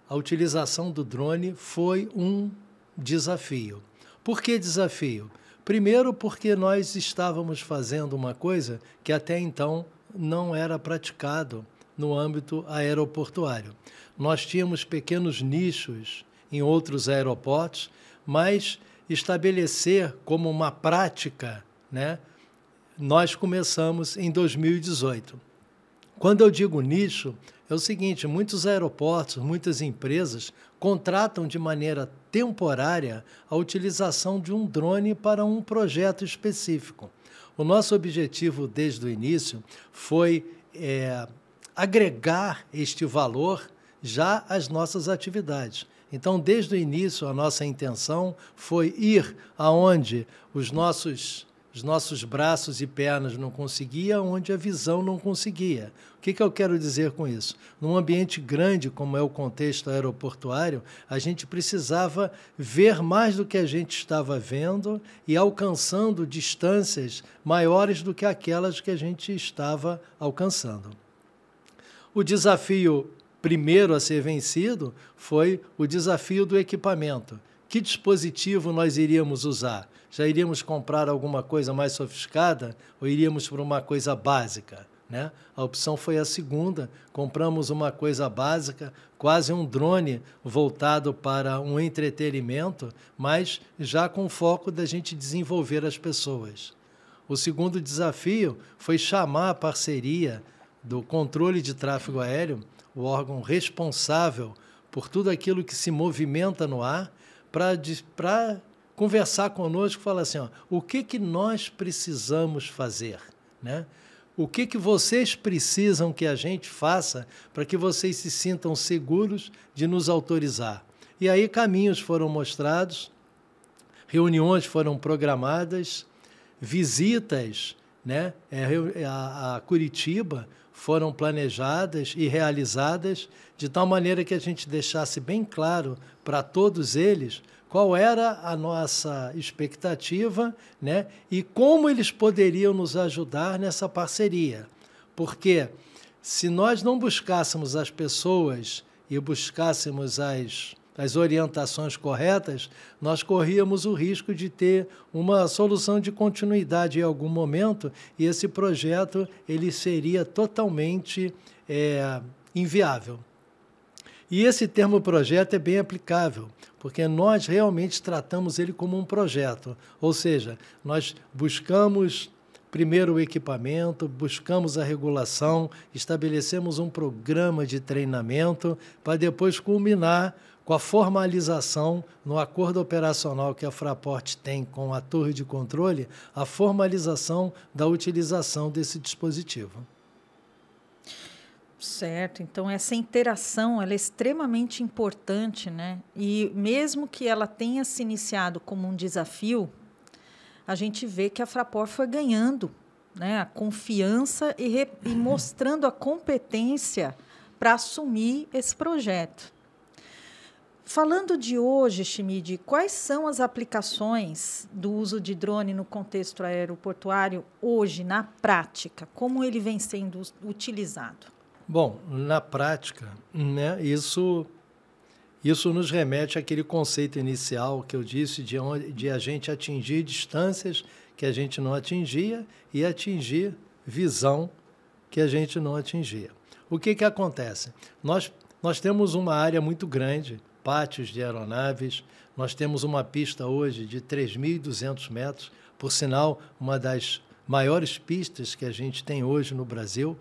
a utilização do drone foi um desafio. Por que desafio? Primeiro, porque nós estávamos fazendo uma coisa que até então não era praticado no âmbito aeroportuário. Nós tínhamos pequenos nichos em outros aeroportos, mas estabelecer como uma prática, né, nós começamos em 2018. Quando eu digo nicho, é o seguinte: muitos aeroportos, muitas empresas contratam de maneira temporária a utilização de um drone para um projeto específico. O nosso objetivo desde o início foi é, agregar este valor já às nossas atividades. Então, desde o início, a nossa intenção foi ir aonde os nossos os nossos braços e pernas não conseguiam, onde a visão não conseguia. O que, que eu quero dizer com isso? Num ambiente grande, como é o contexto aeroportuário, a gente precisava ver mais do que a gente estava vendo e alcançando distâncias maiores do que aquelas que a gente estava alcançando. O desafio primeiro a ser vencido foi o desafio do equipamento. Que dispositivo nós iríamos usar? já iríamos comprar alguma coisa mais sofisticada ou iríamos por uma coisa básica? Né? A opção foi a segunda. Compramos uma coisa básica, quase um drone voltado para um entretenimento, mas já com foco da gente desenvolver as pessoas. O segundo desafio foi chamar a parceria do controle de tráfego aéreo, o órgão responsável por tudo aquilo que se movimenta no ar, para conversar conosco, falar assim, ó, o que, que nós precisamos fazer, né? O que, que vocês precisam que a gente faça para que vocês se sintam seguros de nos autorizar? E aí caminhos foram mostrados, reuniões foram programadas, visitas né, é, a, a Curitiba foram planejadas e realizadas de tal maneira que a gente deixasse bem claro para todos eles qual era a nossa expectativa né? e como eles poderiam nos ajudar nessa parceria. Porque se nós não buscássemos as pessoas e buscássemos as, as orientações corretas, nós corríamos o risco de ter uma solução de continuidade em algum momento e esse projeto ele seria totalmente é, inviável. E esse termo projeto é bem aplicável, porque nós realmente tratamos ele como um projeto, ou seja, nós buscamos primeiro o equipamento, buscamos a regulação, estabelecemos um programa de treinamento para depois culminar com a formalização no acordo operacional que a Fraport tem com a torre de controle, a formalização da utilização desse dispositivo. Certo. Então essa interação ela é extremamente importante, né? E mesmo que ela tenha se iniciado como um desafio, a gente vê que a Frapor foi ganhando, né, a confiança e, re... e mostrando a competência para assumir esse projeto. Falando de hoje, Schmid, quais são as aplicações do uso de drone no contexto aeroportuário hoje, na prática? Como ele vem sendo utilizado? Bom, na prática, né, isso, isso nos remete àquele conceito inicial que eu disse de, onde, de a gente atingir distâncias que a gente não atingia e atingir visão que a gente não atingia. O que, que acontece? Nós, nós temos uma área muito grande, pátios de aeronaves, nós temos uma pista hoje de 3.200 metros, por sinal, uma das maiores pistas que a gente tem hoje no Brasil,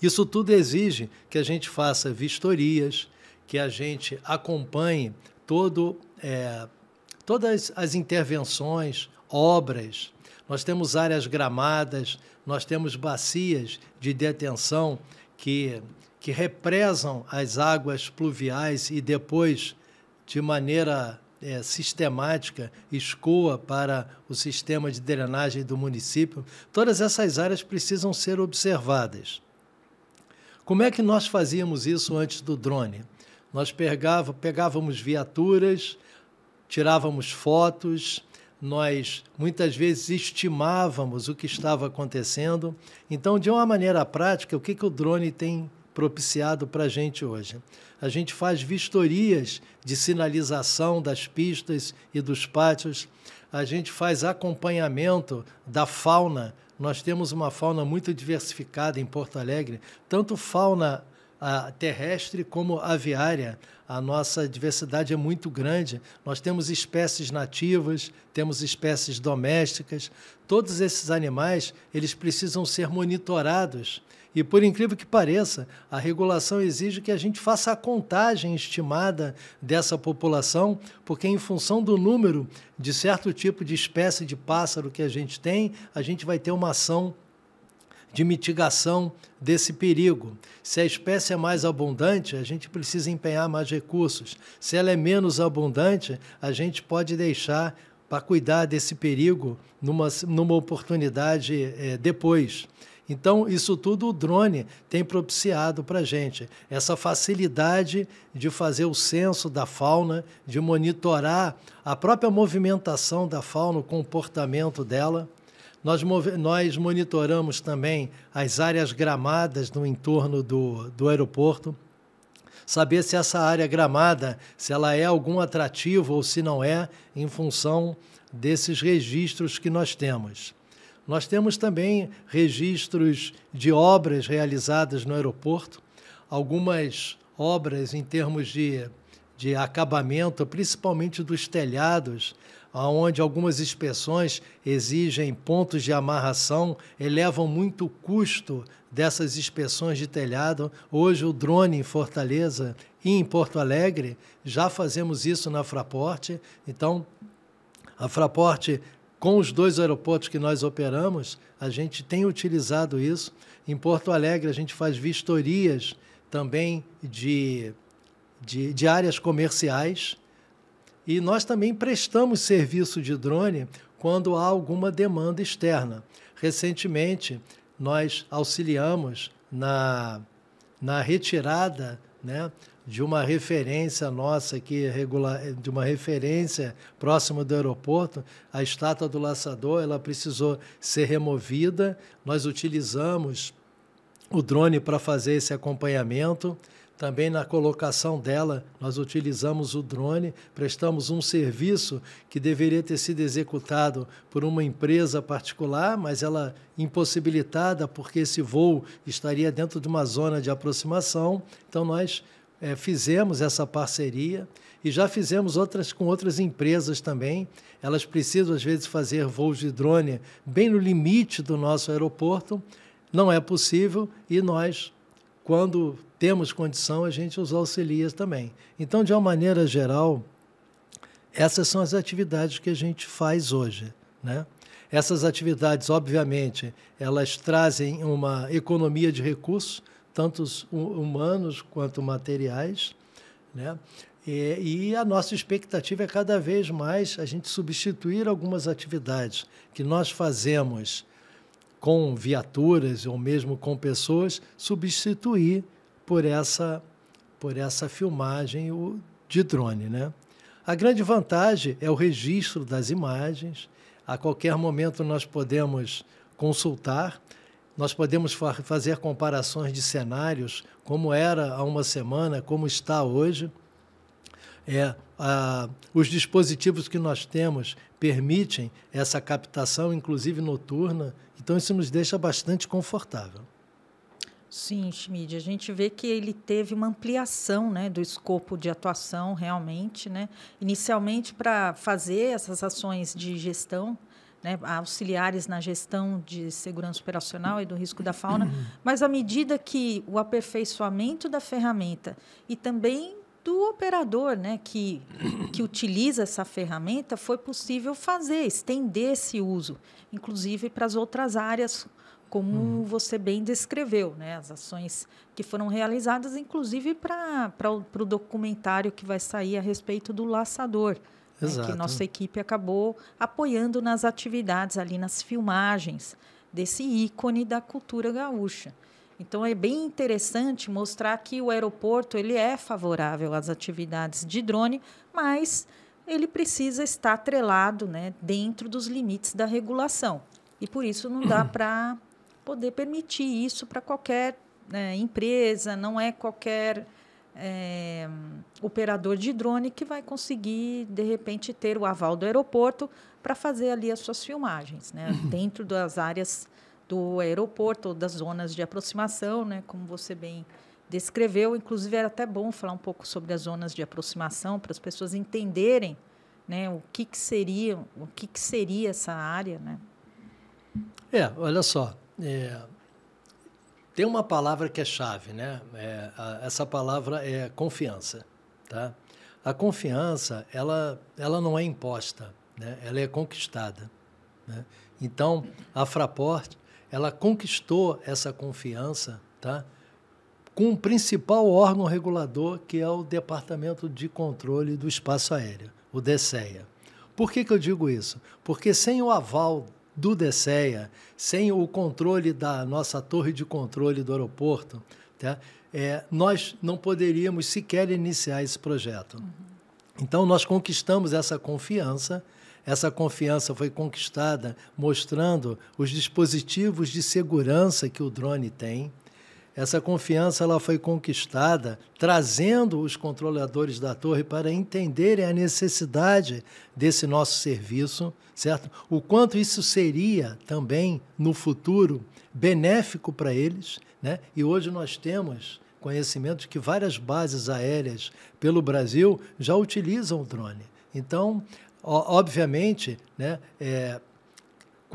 isso tudo exige que a gente faça vistorias, que a gente acompanhe todo, é, todas as intervenções, obras. Nós temos áreas gramadas, nós temos bacias de detenção que, que represam as águas pluviais e depois, de maneira é, sistemática, escoa para o sistema de drenagem do município. Todas essas áreas precisam ser observadas. Como é que nós fazíamos isso antes do drone? Nós pegávamos viaturas, tirávamos fotos, nós muitas vezes estimávamos o que estava acontecendo. Então, de uma maneira prática, o que, que o drone tem propiciado para a gente hoje? A gente faz vistorias de sinalização das pistas e dos pátios, a gente faz acompanhamento da fauna nós temos uma fauna muito diversificada em Porto Alegre, tanto fauna a ah, terrestre como aviária. A nossa diversidade é muito grande. Nós temos espécies nativas, temos espécies domésticas. Todos esses animais, eles precisam ser monitorados e por incrível que pareça, a regulação exige que a gente faça a contagem estimada dessa população, porque em função do número de certo tipo de espécie de pássaro que a gente tem, a gente vai ter uma ação de mitigação desse perigo. Se a espécie é mais abundante, a gente precisa empenhar mais recursos. Se ela é menos abundante, a gente pode deixar para cuidar desse perigo numa, numa oportunidade é, depois. Então, isso tudo o drone tem propiciado para a gente. Essa facilidade de fazer o censo da fauna, de monitorar a própria movimentação da fauna, o comportamento dela. Nós, nós monitoramos também as áreas gramadas no entorno do, do aeroporto saber se essa área gramada, se ela é algum atrativo ou se não é, em função desses registros que nós temos. Nós temos também registros de obras realizadas no aeroporto, algumas obras em termos de, de acabamento, principalmente dos telhados, onde algumas inspeções exigem pontos de amarração, elevam muito o custo dessas inspeções de telhado. Hoje, o drone em Fortaleza e em Porto Alegre, já fazemos isso na Fraporte, então a Fraporte com os dois aeroportos que nós operamos, a gente tem utilizado isso. Em Porto Alegre, a gente faz vistorias também de, de, de áreas comerciais. E nós também prestamos serviço de drone quando há alguma demanda externa. Recentemente, nós auxiliamos na, na retirada né, de uma referência nossa aqui, de uma referência próxima do aeroporto, a estátua do laçador, ela precisou ser removida. Nós utilizamos o drone para fazer esse acompanhamento. Também na colocação dela, nós utilizamos o drone, prestamos um serviço que deveria ter sido executado por uma empresa particular, mas ela impossibilitada porque esse voo estaria dentro de uma zona de aproximação. Então nós é, fizemos essa parceria e já fizemos outras com outras empresas também. Elas precisam, às vezes, fazer voos de drone bem no limite do nosso aeroporto. Não é possível e nós, quando temos condição, a gente os auxilia também. Então, de uma maneira geral, essas são as atividades que a gente faz hoje. Né? Essas atividades, obviamente, elas trazem uma economia de recursos, tantos humanos quanto materiais, né? E, e a nossa expectativa é cada vez mais a gente substituir algumas atividades que nós fazemos com viaturas ou mesmo com pessoas, substituir por essa por essa filmagem de drone, né? A grande vantagem é o registro das imagens. A qualquer momento nós podemos consultar nós podemos fa fazer comparações de cenários, como era há uma semana, como está hoje. É, a, os dispositivos que nós temos permitem essa captação, inclusive noturna, então isso nos deixa bastante confortável. Sim, Schmid, a gente vê que ele teve uma ampliação né, do escopo de atuação realmente, né? inicialmente para fazer essas ações de gestão né, auxiliares na gestão de segurança operacional e do risco da fauna, mas à medida que o aperfeiçoamento da ferramenta e também do operador né, que, que utiliza essa ferramenta, foi possível fazer, estender esse uso, inclusive para as outras áreas, como hum. você bem descreveu, né, as ações que foram realizadas, inclusive para o documentário que vai sair a respeito do laçador. Exato. Né, que nossa equipe acabou apoiando nas atividades ali, nas filmagens desse ícone da cultura gaúcha. Então é bem interessante mostrar que o aeroporto ele é favorável às atividades de drone, mas ele precisa estar atrelado né, dentro dos limites da regulação. E por isso não dá para poder permitir isso para qualquer né, empresa, não é qualquer é, operador de drone que vai conseguir, de repente, ter o aval do aeroporto para fazer ali as suas filmagens, né? Uhum. dentro das áreas do aeroporto das zonas de aproximação, né? como você bem descreveu. Inclusive, era até bom falar um pouco sobre as zonas de aproximação para as pessoas entenderem né? o que, que seria o que, que seria essa área. Né? É, olha só. É tem uma palavra que é chave, né? É, a, essa palavra é confiança, tá? A confiança, ela, ela não é imposta, né? Ela é conquistada, né? Então, a Fraport, ela conquistou essa confiança, tá? Com o principal órgão regulador, que é o Departamento de Controle do Espaço Aéreo, o DSEA. Por que, que eu digo isso? Porque sem o aval do DSEA, sem o controle da nossa torre de controle do aeroporto, tá? é, nós não poderíamos sequer iniciar esse projeto. Então, nós conquistamos essa confiança. Essa confiança foi conquistada mostrando os dispositivos de segurança que o drone tem. Essa confiança ela foi conquistada trazendo os controladores da torre para entenderem a necessidade desse nosso serviço, certo? O quanto isso seria também no futuro benéfico para eles, né? E hoje nós temos conhecimento de que várias bases aéreas pelo Brasil já utilizam o drone. Então, obviamente, né, é,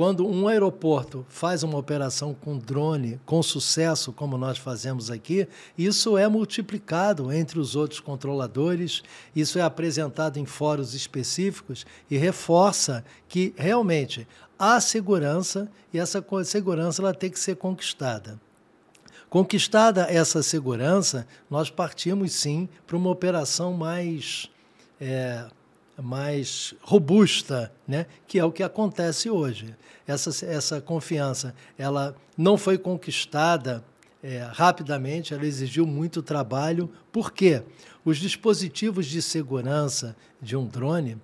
quando um aeroporto faz uma operação com drone com sucesso, como nós fazemos aqui, isso é multiplicado entre os outros controladores, isso é apresentado em fóruns específicos e reforça que realmente há segurança e essa segurança ela tem que ser conquistada. Conquistada essa segurança, nós partimos sim para uma operação mais é, mais robusta, né? que é o que acontece hoje. Essa, essa confiança ela não foi conquistada é, rapidamente, ela exigiu muito trabalho. Por quê? Os dispositivos de segurança de um drone,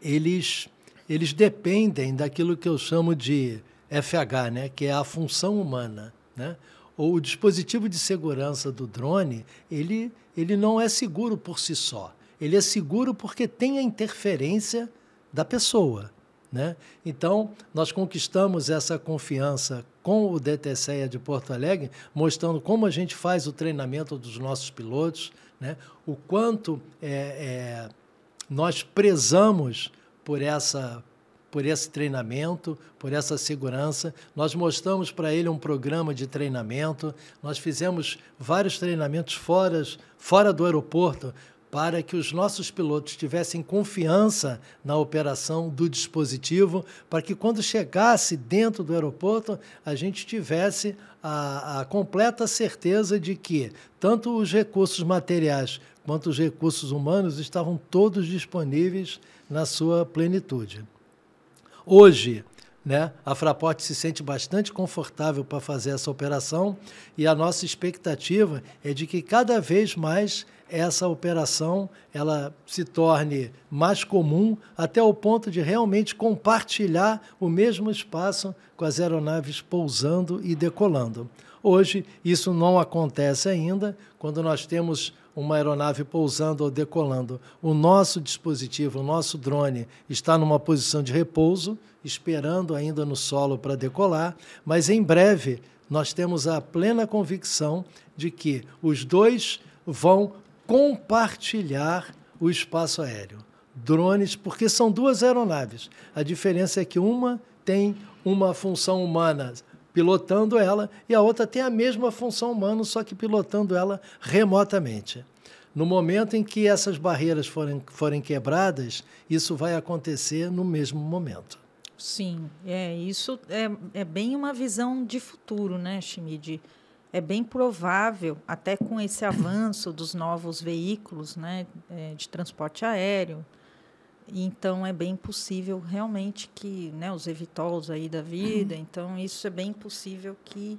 eles, eles dependem daquilo que eu chamo de FH, né? que é a função humana. Né? Ou o dispositivo de segurança do drone, ele, ele não é seguro por si só ele é seguro porque tem a interferência da pessoa. Né? Então, nós conquistamos essa confiança com o DTCEA de Porto Alegre, mostrando como a gente faz o treinamento dos nossos pilotos, né? o quanto é, é, nós prezamos por essa por esse treinamento, por essa segurança. Nós mostramos para ele um programa de treinamento, nós fizemos vários treinamentos fora, fora do aeroporto, para que os nossos pilotos tivessem confiança na operação do dispositivo, para que quando chegasse dentro do aeroporto, a gente tivesse a, a completa certeza de que tanto os recursos materiais quanto os recursos humanos estavam todos disponíveis na sua plenitude. Hoje, né? A Fraport se sente bastante confortável para fazer essa operação e a nossa expectativa é de que cada vez mais essa operação ela se torne mais comum até o ponto de realmente compartilhar o mesmo espaço com as aeronaves pousando e decolando. Hoje, isso não acontece ainda. Quando nós temos uma aeronave pousando ou decolando, o nosso dispositivo, o nosso drone, está numa posição de repouso, esperando ainda no solo para decolar, mas em breve nós temos a plena convicção de que os dois vão compartilhar o espaço aéreo. Drones, porque são duas aeronaves. A diferença é que uma tem uma função humana pilotando ela e a outra tem a mesma função humana, só que pilotando ela remotamente. No momento em que essas barreiras forem, forem quebradas, isso vai acontecer no mesmo momento. Sim, é isso é, é bem uma visão de futuro, né, Schmid? é bem provável, até com esse avanço dos novos veículos né, é, de transporte aéreo, então é bem possível realmente que né, os evitols aí da vida, uhum. então isso é bem possível que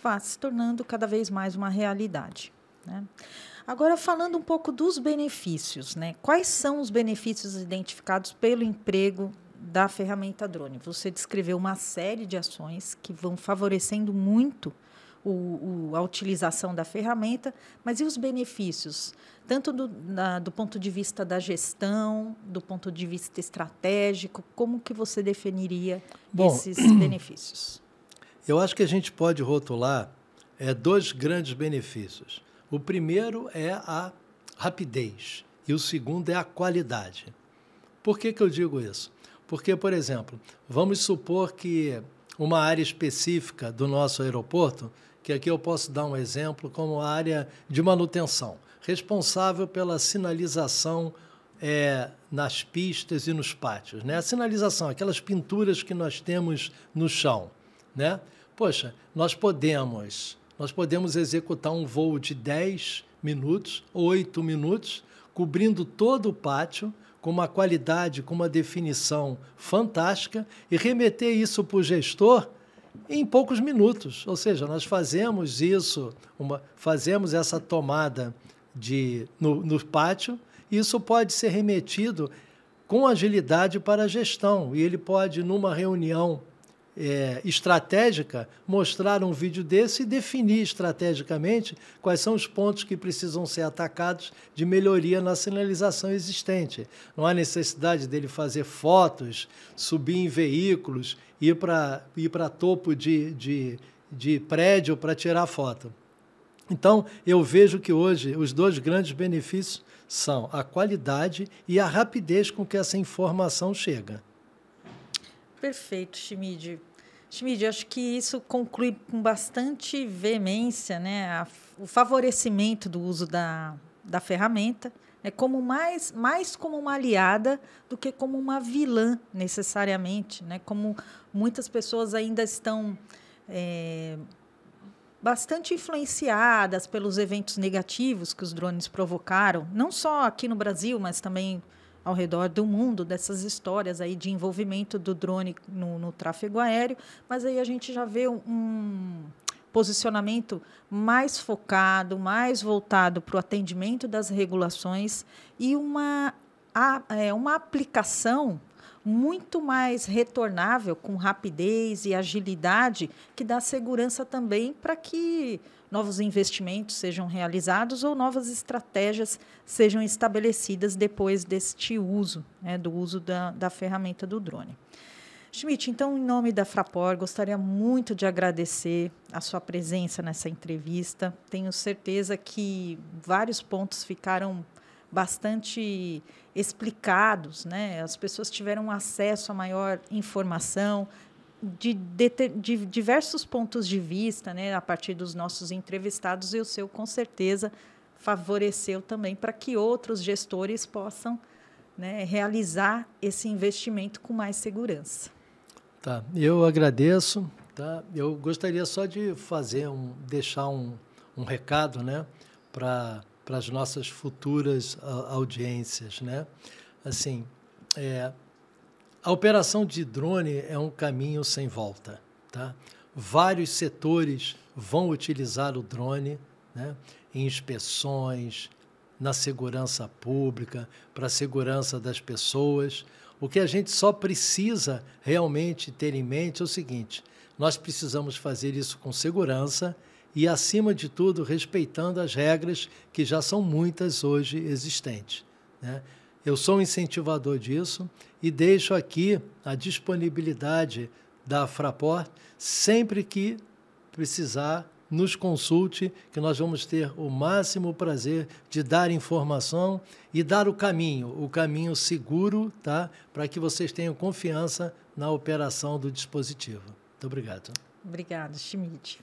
vá se tornando cada vez mais uma realidade. Né? Agora falando um pouco dos benefícios, né? Quais são os benefícios identificados pelo emprego da ferramenta drone? Você descreveu uma série de ações que vão favorecendo muito o, o, a utilização da ferramenta, mas e os benefícios? Tanto do, na, do ponto de vista da gestão, do ponto de vista estratégico, como que você definiria Bom, esses benefícios? Eu acho que a gente pode rotular é, dois grandes benefícios. O primeiro é a rapidez e o segundo é a qualidade. Por que, que eu digo isso? Porque, por exemplo, vamos supor que uma área específica do nosso aeroporto que aqui eu posso dar um exemplo, como a área de manutenção, responsável pela sinalização é, nas pistas e nos pátios. Né? A sinalização, aquelas pinturas que nós temos no chão. Né? Poxa, nós podemos, nós podemos executar um voo de 10 minutos, 8 minutos, cobrindo todo o pátio, com uma qualidade, com uma definição fantástica, e remeter isso para o gestor em poucos minutos. Ou seja, nós fazemos isso, uma, fazemos essa tomada de, no, no pátio, e isso pode ser remetido com agilidade para a gestão. E ele pode, numa reunião é, estratégica, mostrar um vídeo desse e definir estrategicamente quais são os pontos que precisam ser atacados de melhoria na sinalização existente. Não há necessidade dele fazer fotos, subir em veículos, ir para ir topo de, de, de prédio para tirar foto. Então, eu vejo que hoje os dois grandes benefícios são a qualidade e a rapidez com que essa informação chega. Perfeito, Schmid. Schmid, acho que isso conclui com bastante veemência né, a, o favorecimento do uso da, da ferramenta, né, como mais, mais como uma aliada do que como uma vilã, necessariamente. Né, como muitas pessoas ainda estão é, bastante influenciadas pelos eventos negativos que os drones provocaram, não só aqui no Brasil, mas também ao redor do mundo dessas histórias aí de envolvimento do drone no, no tráfego aéreo, mas aí a gente já vê um, um posicionamento mais focado, mais voltado para o atendimento das regulações e uma, a, é, uma aplicação muito mais retornável, com rapidez e agilidade, que dá segurança também para que novos investimentos sejam realizados ou novas estratégias sejam estabelecidas depois deste uso, né, do uso da, da ferramenta do drone. Schmidt, então, em nome da Frapor, gostaria muito de agradecer a sua presença nessa entrevista. Tenho certeza que vários pontos ficaram bastante explicados, né? As pessoas tiveram acesso a maior informação, de, de, de, diversos pontos de vista, né, a partir dos nossos entrevistados, e o seu, com certeza, favoreceu também para que outros gestores possam né, realizar esse investimento com mais segurança. Tá, eu agradeço. Tá? Eu gostaria só de fazer um, deixar um, um recado né, para as nossas futuras audiências. Né? Assim, é, a operação de drone é um caminho sem volta. Tá? Vários setores vão utilizar o drone né? em inspeções, na segurança pública, para a segurança das pessoas. O que a gente só precisa realmente ter em mente é o seguinte: nós precisamos fazer isso com segurança e, acima de tudo, respeitando as regras que já são muitas hoje existentes. Né? Eu sou um incentivador disso e deixo aqui a disponibilidade da Fraport sempre que precisar nos consulte, que nós vamos ter o máximo prazer de dar informação e dar o caminho, o caminho seguro, tá? Para que vocês tenham confiança na operação do dispositivo. Muito obrigado. Obrigada, Schmidt.